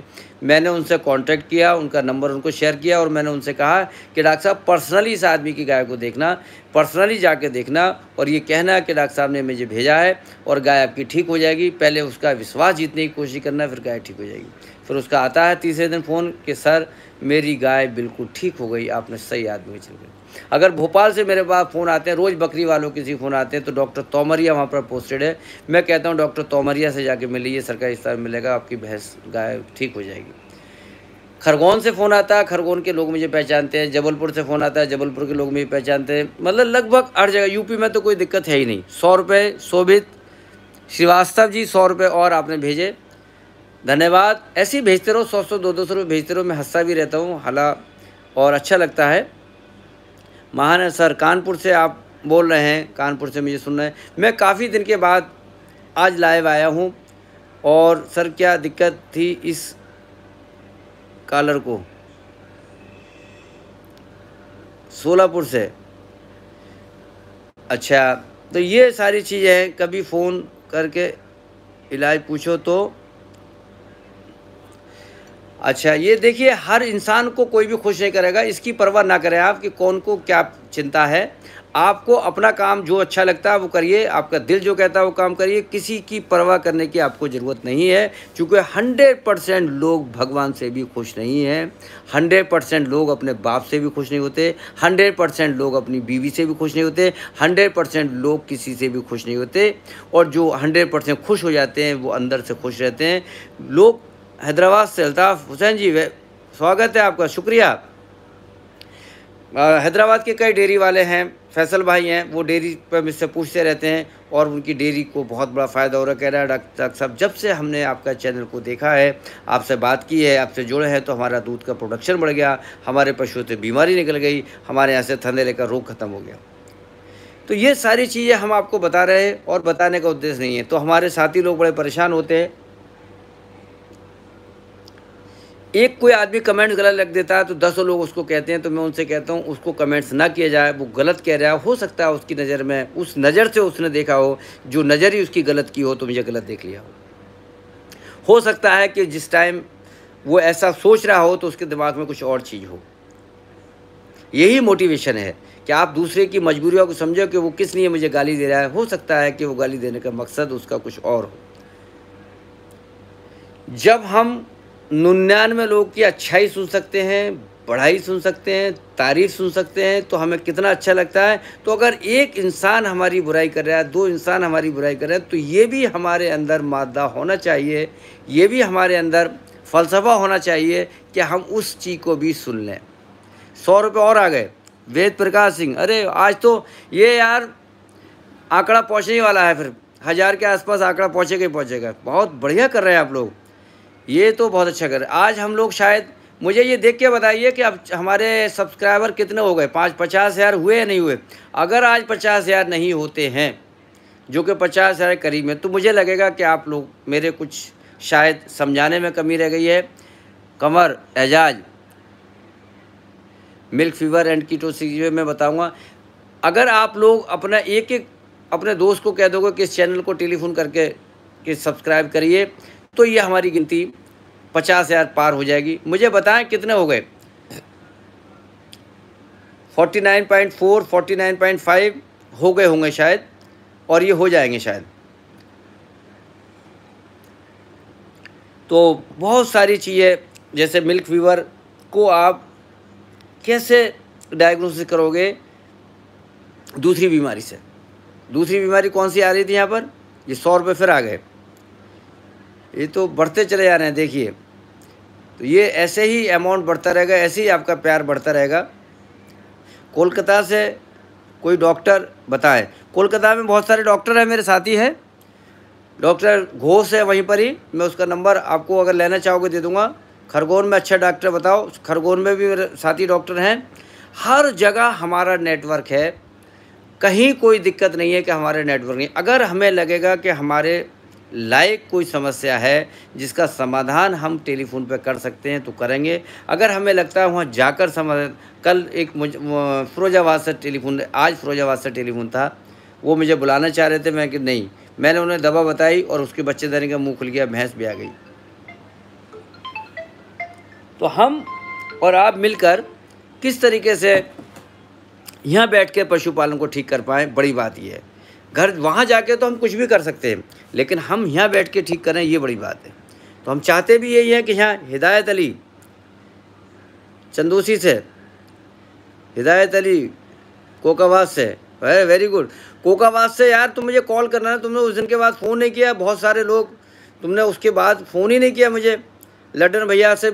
मैंने उनसे कांटेक्ट किया उनका नंबर उनको शेयर किया और मैंने उनसे कहा कि डॉक्टर साहब पर्सनली इस आदमी की गाय को देखना पर्सनली जाके देखना और ये कहना कि डॉक्टर साहब ने मुझे भेजा है और गाय आपकी ठीक हो जाएगी पहले उसका विश्वास जीतने की कोशिश करना फिर गाय ठीक हो जाएगी फिर उसका आता है तीसरे दिन फ़ोन कि सर मेरी गाय बिल्कुल ठीक हो गई आपने सही आदमी चल गए अगर भोपाल से मेरे पास फ़ोन आते हैं रोज़ बकरी वालों किसी फ़ोन आते हैं तो डॉक्टर तोमरिया वहाँ पर पोस्टेड है मैं कहता हूँ डॉक्टर तोमरिया से जाके मिलिए सरकारी अस्पताल मिलेगा आपकी भैंस गाय ठीक हो जाएगी खरगोन से फ़ोन आता है खरगोन के लोग मुझे पहचानते हैं जबलपुर से फ़ोन आता है जबलपुर के लोग मुझे पहचानते हैं मतलब लगभग हर जगह यूपी में तो कोई दिक्कत है ही नहीं सौ रुपये शोभित श्रीवास्तव जी सौ रुपये और आपने भेजे धन्यवाद ऐसे ही भेजते रहो सौ सौ दो दो सौ रुपये भेजते रहो मैं हंसा भी रहता हूँ हला और अच्छा लगता है महान सर कानपुर से आप बोल रहे हैं कानपुर से मुझे सुन रहे हैं मैं काफ़ी दिन के बाद आज लाइव आया हूँ और सर क्या दिक्कत थी इस कॉलर को सोलापुर से अच्छा तो ये सारी चीज़ें हैं कभी फ़ोन करके इलाज पूछो तो अच्छा ये देखिए हर इंसान को कोई भी खुश नहीं करेगा इसकी परवाह ना करें आप कि कौन को क्या चिंता है आपको अपना काम जो अच्छा लगता है वो करिए आपका दिल जो कहता है वो काम करिए किसी की परवाह करने की आपको ज़रूरत नहीं है क्योंकि हंड्रेड परसेंट लोग भगवान से भी खुश नहीं हैं हंड्रेड परसेंट लोग अपने बाप से भी खुश नहीं होते हंड्रेड परसेंट लोग अपनी बीवी से भी खुश नहीं होते हंड्रेड परसेंट लोग किसी से भी खुश नहीं होते और जो हंड्रेड परसेंट खुश हो जाते हैं वो अंदर से खुश रहते हैं लोग हैदराबाद से अल्ताफ़ हुसैन जी स्वागत है आपका शुक्रिया हैदराबाद के कई डेयरी वाले हैं फैसल भाई हैं वो डेयरी पर मुझसे पूछते रहते हैं और उनकी डेयरी को बहुत बड़ा फ़ायदा हो रहा कह रहा है डॉक्टर साहब जब से हमने आपका चैनल को देखा है आपसे बात की है आपसे जुड़े हैं तो हमारा दूध का प्रोडक्शन बढ़ गया हमारे पशुओं से बीमारी निकल गई हमारे यहाँ से थंधेले का रोग ख़त्म हो गया तो ये सारी चीज़ें हम आपको बता रहे हैं और बताने का उद्देश्य नहीं है तो हमारे साथी लोग बड़े परेशान होते हैं एक कोई आदमी कमेंट गलत लग देता है तो दसों लोग उसको कहते हैं तो मैं उनसे कहता हूँ उसको कमेंट्स ना किया जाए वो गलत कह रहा है हो सकता है उसकी नज़र में उस नज़र से उसने देखा हो जो नज़र ही उसकी गलत की हो तो मुझे गलत देख लिया हो हो सकता है कि जिस टाइम वो ऐसा सोच रहा हो तो उसके दिमाग में कुछ और चीज़ हो यही मोटिवेशन है कि आप दूसरे की मजबूरियों को समझो कि वो किस लिए मुझे गाली दे रहा है हो सकता है कि वो गाली देने का मकसद उसका कुछ और हो जब हम निन्यानवे लोग की अच्छाई सुन सकते हैं पढ़ाई सुन सकते हैं तारीफ सुन सकते हैं तो हमें कितना अच्छा लगता है तो अगर एक इंसान हमारी बुराई कर रहा है दो इंसान हमारी बुराई कर रहा है तो ये भी हमारे अंदर मादा होना चाहिए ये भी हमारे अंदर फ़लसफ़ा होना चाहिए कि हम उस चीज़ को भी सुन लें सौ रुपये और आ गए वेद प्रकाश सिंह अरे आज तो ये यार आंकड़ा पहुँचने वाला है फिर हज़ार के आसपास आंकड़ा पहुँचेगा ही पहुँचेगा बहुत बढ़िया कर रहे हैं आप लोग ये तो बहुत अच्छा कर आज हम लोग शायद मुझे ये देख के बताइए कि अब हमारे सब्सक्राइबर कितने हो गए पाँच पचास हज़ार हुए या नहीं हुए अगर आज पचास हज़ार नहीं होते हैं जो कि पचास हज़ार करीब में तो मुझे लगेगा कि आप लोग मेरे कुछ शायद समझाने में कमी रह गई है Qamar Ejaz milk fever and ketosis मैं बताऊँगा अगर आप लोग अपना एक एक अपने दोस्त को कह दोगे कि इस चैनल को टेलीफोन करके कि सब्सक्राइब करिए तो ये हमारी गिनती पचास हज़ार पार हो जाएगी मुझे बताएं कितने हो गए forty nine point four forty nine point five हो गए होंगे शायद और ये हो जाएंगे शायद तो बहुत सारी चीज़ें जैसे मिल्क फीवर को आप कैसे डायग्नोसिस करोगे दूसरी बीमारी से दूसरी बीमारी कौन सी आ रही थी यहाँ पर ये सौ रुपये फिर आ गए ये तो बढ़ते चले जा रहे हैं देखिए तो ये ऐसे ही अमाउंट बढ़ता रहेगा ऐसे ही आपका प्यार बढ़ता रहेगा कोलकाता से कोई डॉक्टर बताए कोलकाता में बहुत सारे डॉक्टर हैं मेरे साथी हैं डॉक्टर घोष है वहीं पर ही मैं उसका नंबर आपको अगर लेना चाहोगे दे दूंगा खरगोन में अच्छा डॉक्टर बताओ खरगोन में भी मेरे साथी डॉक्टर हैं हर जगह हमारा नेटवर्क है कहीं कोई दिक्कत नहीं है कि हमारे नेटवर्क नहीं अगर हमें लगेगा कि हमारे लायक कोई समस्या है जिसका समाधान हम टेलीफोन पर कर सकते हैं तो करेंगे अगर हमें लगता है वहाँ जाकर समाधान कल एक मुझ फिरोजाबाद से टेलीफोन आज फिरोजाबाद से टेलीफोन था वो मुझे बुलाना चाह रहे थे मैं कि नहीं मैंने उन्हें दवा बताई और उसके बच्चे देने का मुँह खुल गया भैंस भी आ गई तो हम और आप मिलकर किस तरीके से यहाँ बैठ के पशुपालन को ठीक कर पाएँ बड़ी बात यह है घर वहाँ जाके तो हम कुछ भी कर सकते हैं लेकिन हम यहाँ बैठ के ठीक करें ये बड़ी बात है तो हम चाहते भी यही है कि यहाँ हिदायत अली चंदूसी से हिदायत अली कोकावास से वेरी वेरी गुड कोकावास से यार तुम मुझे कॉल करना है तुमने उस दिन के बाद फ़ोन नहीं किया बहुत सारे लोग तुमने उसके बाद फ़ोन ही नहीं किया मुझे लडन भैया से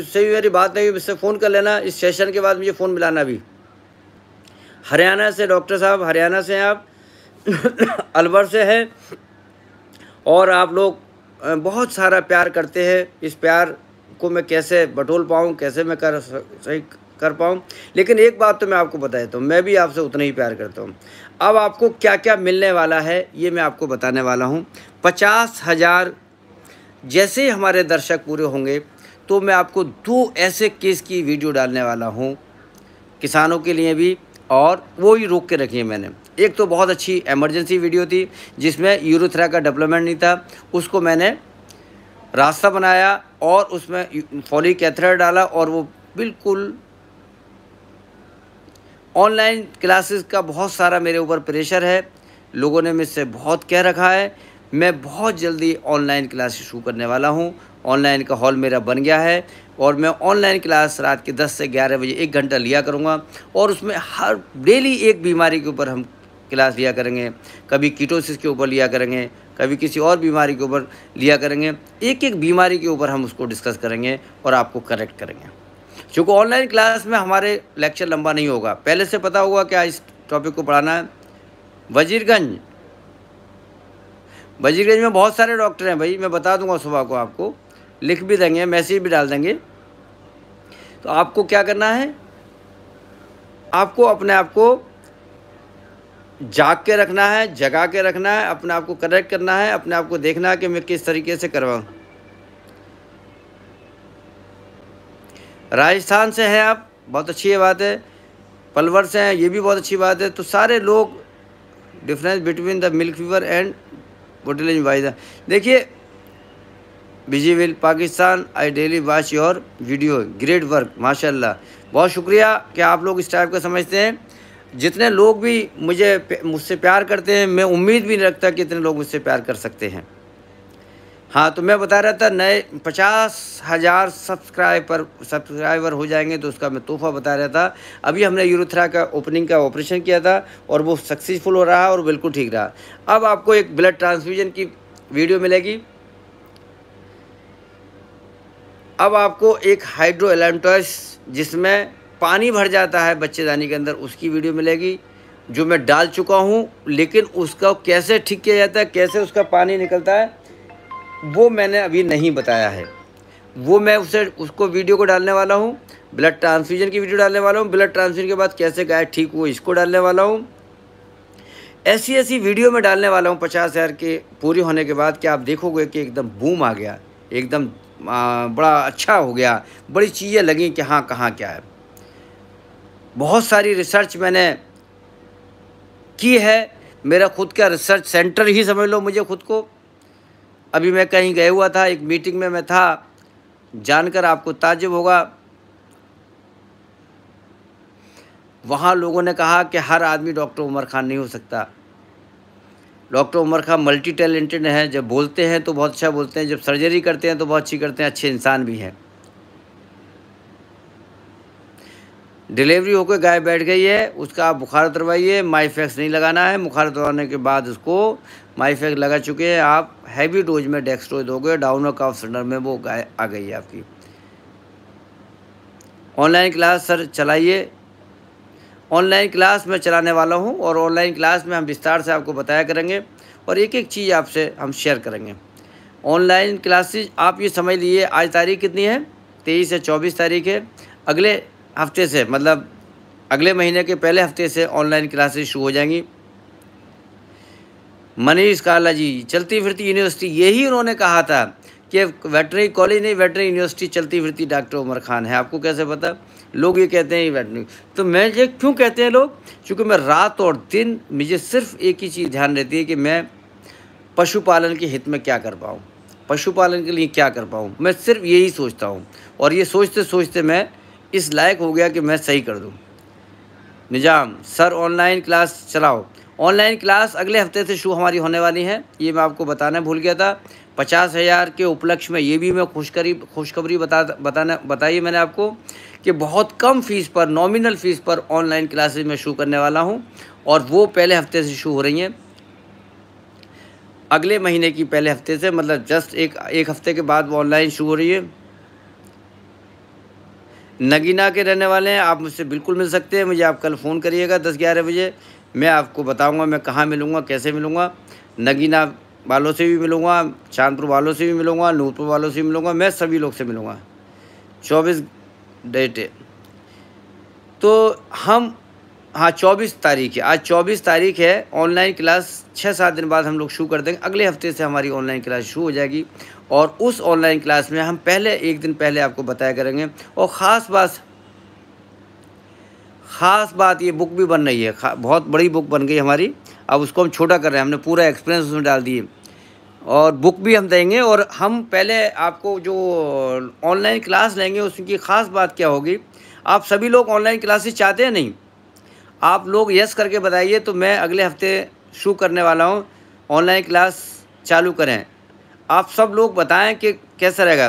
उससे भी मेरी बात नहीं हुई मुझसे फ़ोन कर लेना इस सेशन के बाद मुझे फ़ोन मिलाना भी हरियाणा से डॉक्टर साहब हरियाणा से हैं आप अलवर से हैं और आप लोग बहुत सारा प्यार करते हैं इस प्यार को मैं कैसे बटोल पाऊँ कैसे मैं कर सही कर पाऊँ लेकिन एक बात तो मैं आपको बता देता हूँ मैं भी आपसे उतना ही प्यार करता हूँ अब आपको क्या क्या मिलने वाला है ये मैं आपको बताने वाला हूँ पचास हज़ार जैसे हमारे दर्शक पूरे होंगे तो मैं आपको दो ऐसे केस की वीडियो डालने वाला हूँ किसानों के लिए भी और वो ही रोक के रखी है मैंने एक तो बहुत अच्छी एमरजेंसी वीडियो थी जिसमें यूरोथ्रा का डेवलपमेंट नहीं था उसको मैंने रास्ता बनाया और उसमें फॉली कैथरा डाला और वो बिल्कुल ऑनलाइन क्लासेस का बहुत सारा मेरे ऊपर प्रेशर है लोगों ने मुझसे बहुत कह रखा है मैं बहुत जल्दी ऑनलाइन क्लास शुरू करने वाला हूँ ऑनलाइन का हॉल मेरा बन गया है और मैं ऑनलाइन क्लास रात के 10 से 11 बजे एक घंटा लिया करूँगा और उसमें हर डेली एक बीमारी के ऊपर हम क्लास लिया करेंगे कभी कीटोसिस के ऊपर लिया करेंगे कभी किसी और बीमारी के ऊपर लिया करेंगे एक एक बीमारी के ऊपर हम उसको डिस्कस करेंगे और आपको करेक्ट करेंगे चूँकि ऑनलाइन क्लास में हमारे लेक्चर लंबा नहीं होगा पहले से पता होगा क्या इस टॉपिक को पढ़ाना है वजीरगंज वजीरगंज में बहुत सारे डॉक्टर हैं भाई मैं बता दूंगा सुबह को आपको लिख भी देंगे मैसेज भी डाल देंगे तो आपको क्या करना है आपको अपने आप को जाग के रखना है जगा के रखना है अपने आप को करेक्ट करना है अपने आप को देखना है कि मैं किस तरीके से करवाऊँ राजस्थान से हैं आप बहुत अच्छी है बात है पलवर से हैं ये भी बहुत अच्छी बात है तो सारे लोग difference between the milk fever and bottle wise देखिए busy will Pakistan I daily watch your video great work माशाल्लाह बहुत शुक्रिया कि आप लोग इस टाइप का समझते हैं जितने लोग भी मुझे मुझसे प्यार करते हैं मैं उम्मीद भी नहीं रखता कि इतने लोग मुझसे प्यार कर सकते हैं हाँ तो मैं बता रहा था नए पचास हज़ार सब्सक्राइबर सब्सक्राइबर हो जाएंगे तो उसका मैं तोहफा बता रहा था अभी हमने यूरोथ्रा का ओपनिंग का ऑपरेशन किया था और वो सक्सेसफुल हो रहा और बिल्कुल ठीक रहा अब आपको एक ब्लड ट्रांसफ्यूजन की वीडियो मिलेगी अब आपको एक हाइड्रो एलेंटोस जिसमें पानी भर जाता है बच्चेदानी के अंदर उसकी वीडियो मिलेगी जो मैं डाल चुका हूँ लेकिन उसका कैसे ठीक किया जाता है कैसे उसका पानी निकलता है वो मैंने अभी नहीं बताया है वो मैं उसे उसको वीडियो को डालने वाला हूँ ब्लड ट्रांसफ्यूजन की वीडियो डालने वाला हूँ ब्लड ट्रांसफ्यूजन के बाद कैसे गाय ठीक हुआ इसको डालने वाला हूँ ऐसी ऐसी वीडियो में डालने वाला हूँ पचास हज़ार के पूरी होने के बाद क्या आप देखोगे कि एकदम बूम आ गया एकदम बड़ा अच्छा हो गया बड़ी चीज़ें लगें कि हाँ कहाँ क्या है बहुत सारी रिसर्च मैंने की है मेरा खुद का रिसर्च सेंटर ही समझ लो मुझे खुद को अभी मैं कहीं गया हुआ था एक मीटिंग में मैं था जानकर आपको ताजुब होगा वहाँ लोगों ने कहा कि हर आदमी डॉक्टर उमर खान नहीं हो सकता doctor Umar Khan multi talented हैं जब बोलते हैं तो बहुत अच्छा बोलते हैं जब सर्जरी करते हैं तो बहुत अच्छी करते हैं अच्छे इंसान भी हैं डिलीवरी होकर गाय बैठ गई है उसका आप बुखार उतरवाइए माईफेक्स नहीं लगाना है बुखार उतरवाने के बाद उसको माईफेक्स लगा चुके हैं आप हैवी डोज में डेक्सट्रोज दोगे डाउन काफ सेंटर में वो गाय आ गई है आपकी ऑनलाइन क्लास सर चलाइए ऑनलाइन क्लास मैं चलाने वाला हूँ और ऑनलाइन क्लास में हम विस्तार से आपको बताया करेंगे और एक एक चीज़ आपसे हम शेयर करेंगे ऑनलाइन क्लासेज आप ये समझ लीजिए आज तारीख कितनी है तेईस या चौबीस तारीख है अगले हफ्ते से मतलब अगले महीने के पहले हफ्ते से ऑनलाइन क्लासेस शुरू हो जाएंगी मनीष काला जी चलती फिरती यूनिवर्सिटी यही उन्होंने कहा था कि वेटनरी कॉलेज नहीं वेटनरी यूनिवर्सिटी चलती फिरती डॉक्टर उमर खान है आपको कैसे पता लोग ये कहते हैं वेटनरी तो मैं ये क्यों कहते हैं लोग क्योंकि मैं रात और दिन मुझे सिर्फ एक ही चीज़ ध्यान रहती है कि मैं पशुपालन के हित में क्या कर पाऊँ पशुपालन के लिए क्या कर पाऊँ मैं सिर्फ यही सोचता हूँ और ये सोचते सोचते मैं इस लायक हो गया कि मैं सही कर दूँ निजाम सर ऑनलाइन क्लास चलाओ ऑनलाइन क्लास अगले हफ्ते से शुरू हमारी होने वाली है ये मैं आपको बताना भूल गया था पचास हज़ार के उपलक्ष्य में ये भी मैं खुशकरी खुशखबरी बता बताना बताइए मैंने आपको कि बहुत कम फीस पर नॉमिनल फीस पर ऑनलाइन क्लासेस मैं शुरू करने वाला हूँ और वो पहले हफ्ते से शुरू हो रही हैं अगले महीने की पहले हफ्ते से मतलब जस्ट एक एक हफ्ते के बाद वो ऑनलाइन शुरू हो रही है नगीना के रहने वाले हैं आप मुझसे बिल्कुल मिल सकते हैं मुझे आप कल फ़ोन करिएगा दस ग्यारह बजे मैं आपको बताऊंगा मैं कहाँ मिलूँगा कैसे मिलूँगा नगीना वालों से भी मिलूँगा चांदपुर वालों से भी मिलूँगा नूरपुर वालों से भी मिलूँगा मैं सभी लोग से मिलूँगा चौबीस डेट तो हम हाँ चौबीस तारीख है आज चौबीस तारीख है ऑनलाइन क्लास छः सात दिन बाद हम लोग शुरू कर देंगे अगले हफ्ते से हमारी ऑनलाइन क्लास शुरू हो जाएगी और उस ऑनलाइन क्लास में हम पहले एक दिन पहले आपको बताया करेंगे और ख़ास बात ख़ास बात ये बुक भी बन रही है बहुत बड़ी बुक बन गई हमारी अब उसको हम छोटा कर रहे हैं हमने पूरा एक्सपीरियंस उसमें डाल दिए और बुक भी हम देंगे और हम पहले आपको जो ऑनलाइन क्लास लेंगे उसकी ख़ास बात क्या होगी आप सभी लोग ऑनलाइन क्लासेस चाहते हैं नहीं आप लोग यस करके बताइए तो मैं अगले हफ्ते शुरू करने वाला हूँ ऑनलाइन क्लास चालू करें आप सब लोग बताएं कि कैसा रहेगा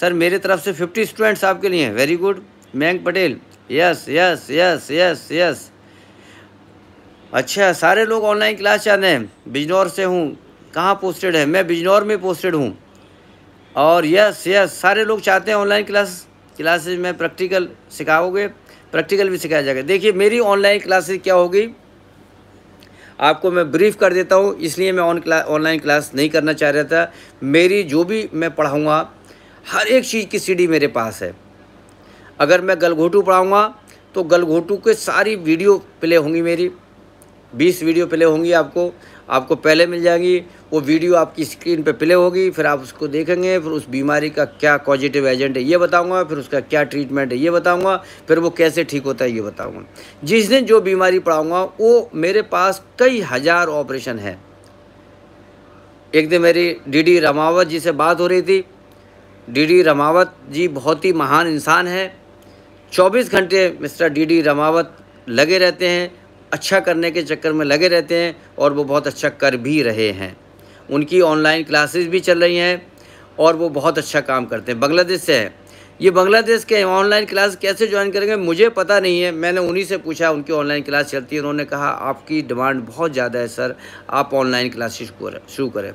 सर मेरी तरफ से फिफ्टी स्टूडेंट्स आपके लिए very good Mayank Patel yes yes yes yes yes अच्छा सारे लोग ऑनलाइन क्लास चाहते हैं बिजनौर से हूँ कहाँ पोस्टेड है मैं बिजनौर में पोस्टेड हूँ और यस यस सारे लोग चाहते हैं ऑनलाइन क्लास क्लासेज में प्रैक्टिकल सिखाओगे प्रैक्टिकल भी सिखाया जाएगा देखिए मेरी ऑनलाइन क्लासेज क्या होगी आपको मैं ब्रीफ कर देता हूँ इसलिए मैं ऑन क्ला ऑनलाइन क्लास नहीं करना चाह रहा था मेरी जो भी मैं पढ़ाऊँगा हर एक चीज़ की सीडी मेरे पास है अगर मैं गलघोटू पढ़ाऊँगा तो गलघोटू के सारी वीडियो प्ले होंगी मेरी बीस वीडियो प्ले होंगी आपको आपको पहले मिल जाएंगी वो वीडियो आपकी स्क्रीन पे प्ले होगी फिर आप उसको देखेंगे फिर उस बीमारी का क्या पॉजिटिव एजेंट है ये बताऊंगा फिर उसका क्या ट्रीटमेंट है ये बताऊंगा फिर वो कैसे ठीक होता है ये बताऊंगा जिस दिन जो बीमारी पढ़ाऊंगा वो मेरे पास कई हज़ार ऑपरेशन है एक दिन मेरी डीडी रमावत जी से बात हो रही थी डीडी रमावत जी बहुत ही महान इंसान है चौबीस घंटे मिस्टर डी रमावत लगे रहते हैं अच्छा करने के चक्कर में लगे रहते हैं और वो बहुत अच्छा कर भी रहे हैं उनकी ऑनलाइन क्लासेस भी चल रही हैं और वो बहुत अच्छा काम करते हैं बांग्लादेश से है ये बांग्लादेश के ऑनलाइन क्लास कैसे ज्वाइन करेंगे मुझे पता नहीं है मैंने उन्हीं से पूछा उनकी ऑनलाइन क्लास चलती है उन्होंने कहा आपकी डिमांड बहुत ज़्यादा है सर आप ऑनलाइन क्लासेस शुरू करें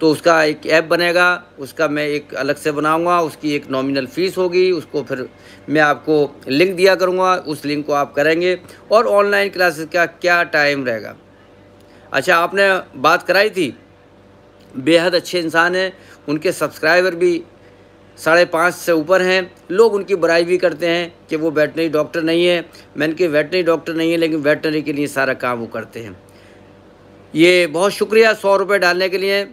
तो उसका एक ऐप बनेगा उसका मैं एक अलग से बनाऊंगा उसकी एक नॉमिनल फ़ीस होगी उसको फिर मैं आपको लिंक दिया करूंगा उस लिंक को आप करेंगे और ऑनलाइन क्लासेस का क्या टाइम रहेगा अच्छा आपने बात कराई थी बेहद अच्छे इंसान हैं उनके सब्सक्राइबर भी साढ़े पाँच से ऊपर हैं लोग उनकी बुराई भी करते हैं कि वो वेटनरी डॉक्टर नहीं है मैं इनके वेटनरी डॉक्टर नहीं है लेकिन वेटनरी के लिए सारा काम वो करते हैं ये बहुत शुक्रिया सौ रुपये डालने के लिए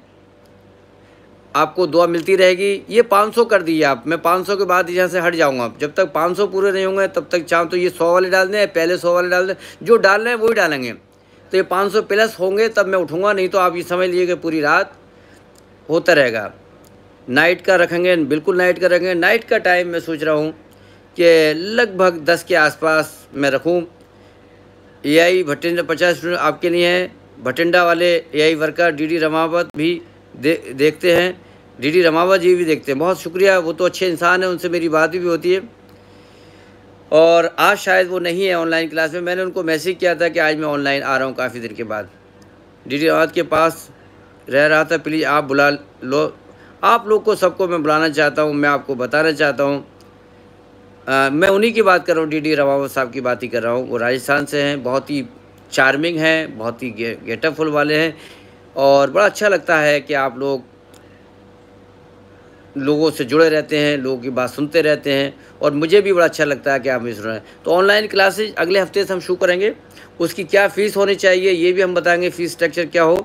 आपको दुआ मिलती रहेगी ये पाँच सौ कर दीजिए आप मैं पाँच सौ के बाद यहाँ से हट जाऊँगा जब तक पाँच सौ पूरे नहीं होंगे तब तक चाहूँ तो ये सौ वाले डाल दें पहले सौ वाले डाल दें जो डाल रहे हैं वही डालेंगे तो ये पाँच सौ प्लस होंगे तब मैं उठूँगा नहीं तो आप ये समझ लीजिए कि पूरी रात होता रहेगा नाइट का रखेंगे बिल्कुल नाइट का रखेंगे नाइट का टाइम मैं सोच रहा हूँ कि लगभग दस के आसपास मैं रखूँ ए आई भटिंडा पचास स्टूडेंट आपके लिए हैं भटिंडा वाले A I worker D D Ramawat भी दे, देखते हैं डी डी रमावत जी भी देखते हैं बहुत शुक्रिया वो तो अच्छे इंसान हैं उनसे मेरी बात भी होती है और आज शायद वो नहीं है ऑनलाइन क्लास में मैंने उनको मैसेज किया था कि आज मैं ऑनलाइन आ रहा हूँ काफ़ी देर के बाद डी डी रमावत के पास रह रहा था प्लीज़ आप बुला लो आप लोग को सबको मैं बुलाना चाहता हूँ मैं आपको बताना चाहता हूँ मैं उन्हीं की बात कर रहा हूँ डी डी रवावत साहब की बात ही कर रहा हूँ वो राजस्थान से हैं बहुत ही चार्मिंग हैं बहुत ही गे, गेटअपफुल वाले हैं और बड़ा अच्छा लगता है कि आप लोग लोगों से जुड़े रहते हैं लोगों की बात सुनते रहते हैं और मुझे भी बड़ा अच्छा लगता है कि आप मुझे सुन रहे हैं तो ऑनलाइन क्लासेज अगले हफ्ते से हम शुरू करेंगे उसकी क्या फ़ीस होनी चाहिए ये भी हम बताएंगे फ़ीस स्ट्रक्चर क्या हो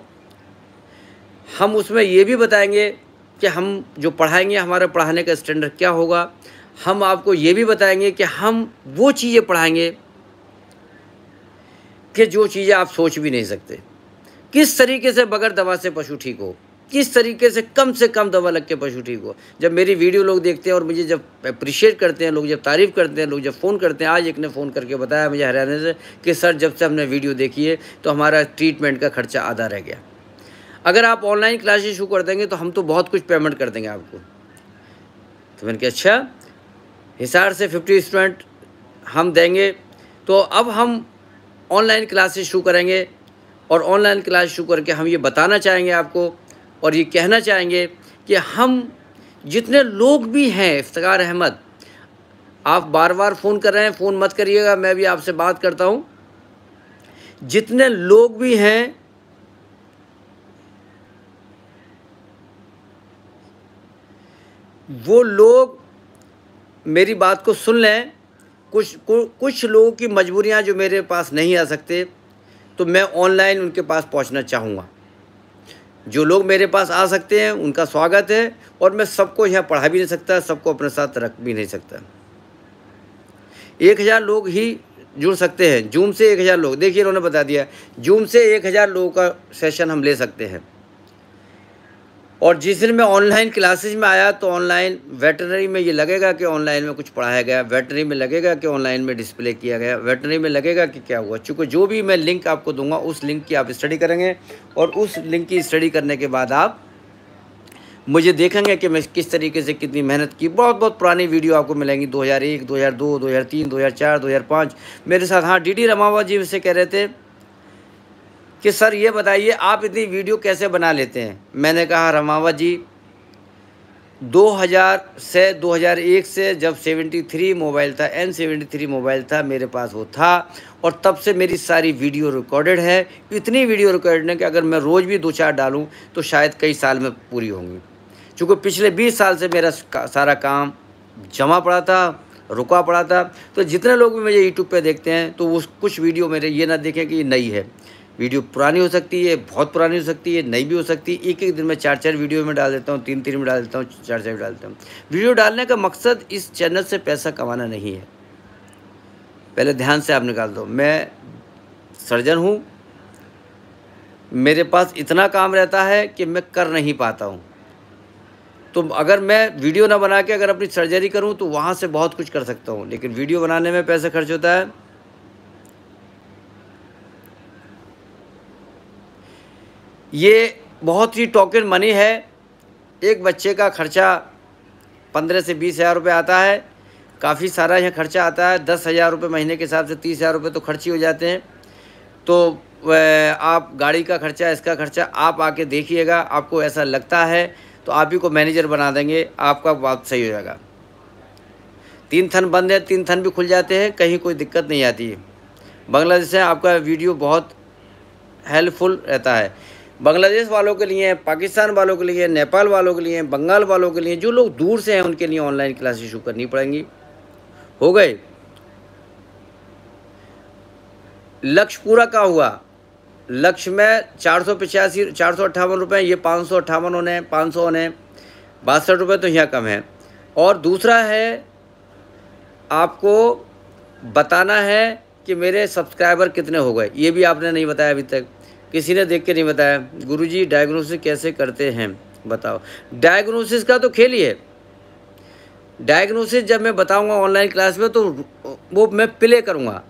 हम उसमें ये भी बताएंगे कि हम जो पढ़ाएंगे हमारा पढ़ाने का स्टैंडर्ड क्या होगा हम आपको ये भी बताएंगे कि हम वो चीज़ें पढ़ाएंगे कि जो चीज़ें आप सोच भी नहीं सकते किस तरीके से बगैर दवा से पशु ठीक हो किस तरीके से कम से कम दवा लग के पशु ठीक हो जब मेरी वीडियो लोग देखते हैं और मुझे जब अप्रिशिएट करते हैं लोग जब तारीफ़ करते हैं लोग जब फ़ोन करते हैं आज एक ने फ़ोन करके बताया मुझे हरियाणा से कि सर जब से हमने वीडियो देखी है तो हमारा ट्रीटमेंट का खर्चा आधा रह गया अगर आप ऑनलाइन क्लासेस शुरू कर देंगे तो हम तो बहुत कुछ पेमेंट कर देंगे आपको तो मैंने कहा अच्छा हिसार से फिफ्टी स्टूडेंट हम देंगे तो अब हम ऑनलाइन क्लासेस शुरू करेंगे और ऑनलाइन क्लास शुरू करके हम ये बताना चाहेंगे आपको और ये कहना चाहेंगे कि हम जितने लोग भी हैं इफ्तार अहमद आप बार बार फ़ोन कर रहे हैं फ़ोन मत करिएगा मैं भी आपसे बात करता हूँ जितने लोग भी हैं वो लोग मेरी बात को सुन लें कुछ कु, कुछ लोगों की मजबूरियां जो मेरे पास नहीं आ सकते तो मैं ऑनलाइन उनके पास पहुंचना चाहूँगा जो लोग मेरे पास आ सकते हैं उनका स्वागत है और मैं सबको यहाँ पढ़ा भी नहीं सकता सबको अपने साथ रख भी नहीं सकता एक हज़ार लोग ही जुड़ सकते हैं जूम से एक हज़ार लोग देखिए उन्होंने बता दिया जूम से एक हज़ार लोगों का सेशन हम ले सकते हैं और जिस दिन मैं ऑनलाइन क्लासेज में आया तो ऑनलाइन वेटनरी में ये लगेगा कि ऑनलाइन में कुछ पढ़ाया गया वेटनरी में लगेगा कि ऑनलाइन में डिस्प्ले किया गया वेटनरी में लगेगा कि क्या हुआ चूँकि जो भी मैं लिंक आपको दूंगा उस लिंक की आप स्टडी करेंगे और उस लिंक की स्टडी करने के बाद आप मुझे देखेंगे कि मैं किस तरीके से कितनी मेहनत की बहुत बहुत पुरानी वीडियो आपको मिलेंगी 2001, 2002, 2003, 2004, 2005 मेरे साथ हाँ डी डी रमावा जी से कह रहे थे कि सर ये बताइए आप इतनी वीडियो कैसे बना लेते हैं मैंने कहा रमावा जी 2000 से 2001 से जब 73 मोबाइल था एन सेवेंटी मोबाइल था मेरे पास वो था और तब से मेरी सारी वीडियो रिकॉर्डेड है इतनी वीडियो रिकॉर्डेड है कि अगर मैं रोज़ भी दो चार डालूँ तो शायद कई साल में पूरी होंगी चूँकि पिछले 20 साल से मेरा सारा काम जमा पड़ा था रुका पड़ा था तो जितने लोग भी मुझे यूट्यूब पर देखते हैं तो वो कुछ वीडियो मेरे ये ना देखें कि ये नई है वीडियो पुरानी हो सकती है बहुत पुरानी हो सकती है नई भी हो सकती है एक एक दिन में चार चार वीडियो में डाल देता हूँ तीन तीन में डाल देता हूँ चार चार में डाल देता हूँ वीडियो डालने का मकसद इस चैनल से पैसा कमाना नहीं है पहले ध्यान से आप निकाल दो मैं सर्जन हूँ मेरे पास इतना काम रहता है कि मैं कर नहीं पाता हूँ तो अगर मैं वीडियो ना बना के अगर अपनी सर्जरी करूँ तो वहाँ से बहुत कुछ कर सकता हूँ लेकिन वीडियो बनाने में पैसा खर्च होता है ये बहुत ही टोकन मनी है एक बच्चे का खर्चा पंद्रह से बीस हज़ार रुपये आता है काफ़ी सारा यहाँ खर्चा आता है दस हज़ार रुपये महीने के हिसाब से तीस हज़ार रुपये तो खर्च ही हो जाते हैं तो आप गाड़ी का खर्चा इसका खर्चा आप आके देखिएगा आपको ऐसा लगता है तो आप ही को मैनेजर बना देंगे आपका बात सही हो जाएगा तीन थन बंद है तीन थन भी खुल जाते हैं कहीं कोई दिक्कत नहीं आती है बांग्लादेश से आपका वीडियो बहुत हेल्पफुल रहता है बांग्लादेश वालों के लिए पाकिस्तान वालों के लिए नेपाल वालों के लिए बंगाल वालों के लिए जो लोग दूर से हैं उनके लिए ऑनलाइन क्लास इशू करनी पड़ेंगी हो गए लक्ष्य पूरा का हुआ लक्ष्य में चार सौ पचासी चार सौ अट्ठावन रुपये ये पाँच सौ अट्ठावन होने पाँच सौ होने बासठ रुपये तो यहाँ कम है और दूसरा है आपको बताना है कि मेरे सब्सक्राइबर कितने हो गए ये भी आपने नहीं बताया अभी तक किसी ने देख के नहीं बताया गुरु जी डायग्नोसिस कैसे करते हैं बताओ डायग्नोसिस का तो खेल ही है डायग्नोसिस जब मैं बताऊंगा ऑनलाइन क्लास में तो वो मैं प्ले करूंगा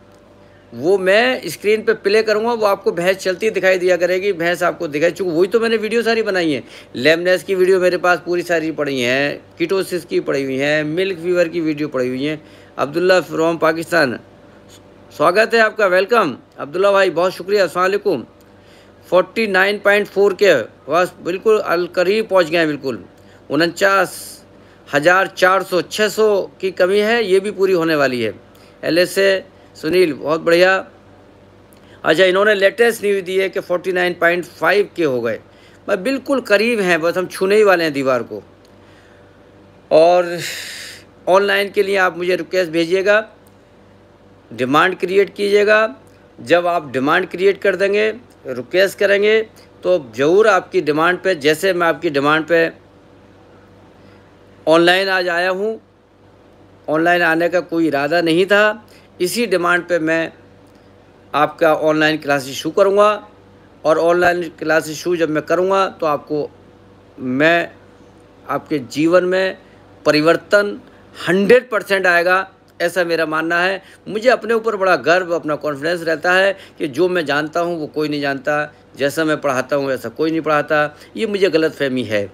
वो मैं स्क्रीन पे प्ले करूंगा वो आपको भैंस चलती दिखाई दिया करेगी भैंस आपको दिखाई चूँकि वही तो मैंने वीडियो सारी बनाई है लेमनेस की वीडियो मेरे पास पूरी सारी पड़ी हैं किटोसिस की पड़ी हुई हैं मिल्क फीवर की वीडियो पड़ी हुई हैं अब्दुल्ला फ्रॉम पाकिस्तान स्वागत है आपका वेलकम अब्दुल्ला भाई बहुत शुक्रिया असलकुम फोर्टी नाइन पॉइंट फोर के बस बिल्कुल अलकरीब पहुँच गए हैं बिल्कुल उनचास हज़ार चार सौ छः सौ की कमी है ये भी पूरी होने वाली है एल एस ए सुनील बहुत बढ़िया अच्छा इन्होंने लेटेस्ट न्यूज दी है कि 49.5 नाइन पॉइंट फाइव के हो गए मैं बिल्कुल करीब हैं बस हम छूने ही वाले हैं दीवार को और ऑनलाइन के लिए आप मुझे रिक्वेस्ट भेजिएगा डिमांड क्रिएट कीजिएगा जब आप डिमांड क्रिएट कर देंगे रिक्वेस्ट करेंगे तो ज़रूर आपकी डिमांड पे जैसे मैं आपकी डिमांड पे ऑनलाइन आज आया हूँ ऑनलाइन आने का कोई इरादा नहीं था इसी डिमांड पे मैं आपका ऑनलाइन क्लासेस शुरू करूँगा और ऑनलाइन क्लासेस शुरू जब मैं करूँगा तो आपको मैं आपके जीवन में परिवर्तन हंड्रेड परसेंट आएगा ऐसा मेरा मानना है मुझे अपने ऊपर बड़ा गर्व अपना कॉन्फिडेंस रहता है कि जो मैं जानता हूँ वो कोई नहीं जानता जैसा मैं पढ़ाता हूँ वैसा कोई नहीं पढ़ाता ये मुझे गलत फहमी है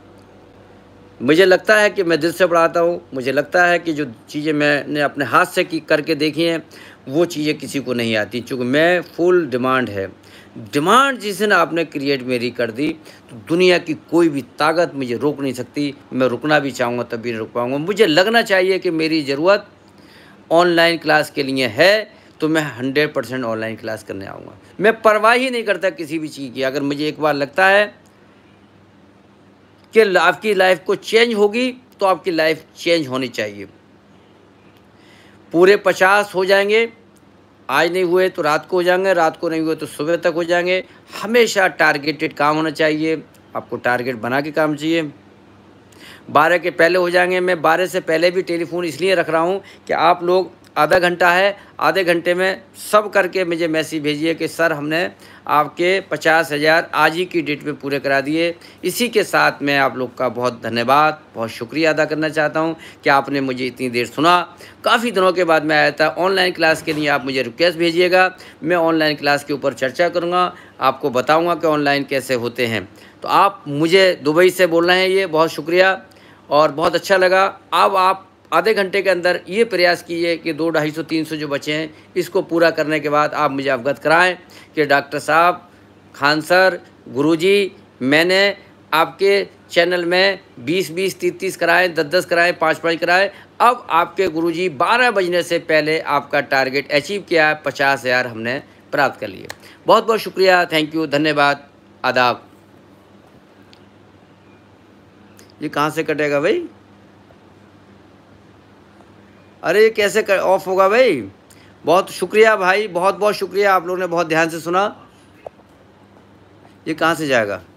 मुझे लगता है कि मैं दिल से पढ़ाता हूँ मुझे लगता है कि जो चीज़ें मैंने अपने हाथ से की करके देखी हैं वो चीज़ें किसी को नहीं आती चूँकि मैं फुल डिमांड है डिमांड जिस दिन आपने क्रिएट मेरी कर दी तो दुनिया की कोई भी ताकत मुझे रोक नहीं सकती मैं रुकना भी चाहूँगा तब भी नहीं रुक पाऊँगा मुझे लगना चाहिए कि मेरी ज़रूरत ऑनलाइन क्लास के लिए है तो मैं हंड्रेड परसेंट ऑनलाइन क्लास करने आऊँगा मैं परवाह ही नहीं करता किसी भी चीज़ की अगर मुझे एक बार लगता है कि आपकी लाइफ को चेंज होगी तो आपकी लाइफ चेंज होनी चाहिए पूरे पचास हो जाएंगे आज नहीं हुए तो रात को हो जाएंगे रात को नहीं हुए तो सुबह तक हो जाएंगे हमेशा टारगेटेड काम होना चाहिए आपको टारगेट बना के काम चाहिए बारह के पहले हो जाएंगे मैं बारह से पहले भी टेलीफोन इसलिए रख रहा हूँ कि आप लोग आधा घंटा है आधे घंटे में सब करके मुझे मैसेज भेजिए कि सर हमने आपके पचास हज़ार आज ही की डेट में पूरे करा दिए इसी के साथ मैं आप लोग का बहुत धन्यवाद बहुत शुक्रिया अदा करना चाहता हूं कि आपने मुझे इतनी देर सुना काफ़ी दिनों के बाद मैं आया था ऑनलाइन क्लास के लिए आप मुझे रिक्वेस्ट भेजिएगा मैं ऑनलाइन क्लास के ऊपर चर्चा करूँगा आपको बताऊँगा कि ऑनलाइन कैसे होते हैं तो आप मुझे दुबई से बोल रहे हैं ये बहुत शुक्रिया और बहुत अच्छा लगा अब आप आधे घंटे के अंदर ये प्रयास कीजिए कि दो ढाई सौ तीन सौ जो बचे हैं इसको पूरा करने के बाद आप मुझे अवगत कराएं कि डॉक्टर साहब खान सर जी मैंने आपके चैनल में बीस बीस तीस तीस कराएं दस दस कराएँ पाँच पाँच कराएँ अब आपके गुरुजी बारह बजने से पहले आपका टारगेट अचीव किया है पचास हज़ार हमने प्राप्त कर लिए बहुत बहुत शुक्रिया थैंक यू धन्यवाद आदाब ये कहाँ से कटेगा भाई अरे ये कैसे ऑफ होगा भाई बहुत शुक्रिया भाई बहुत बहुत शुक्रिया आप लोगों ने बहुत ध्यान से सुना ये कहाँ से जाएगा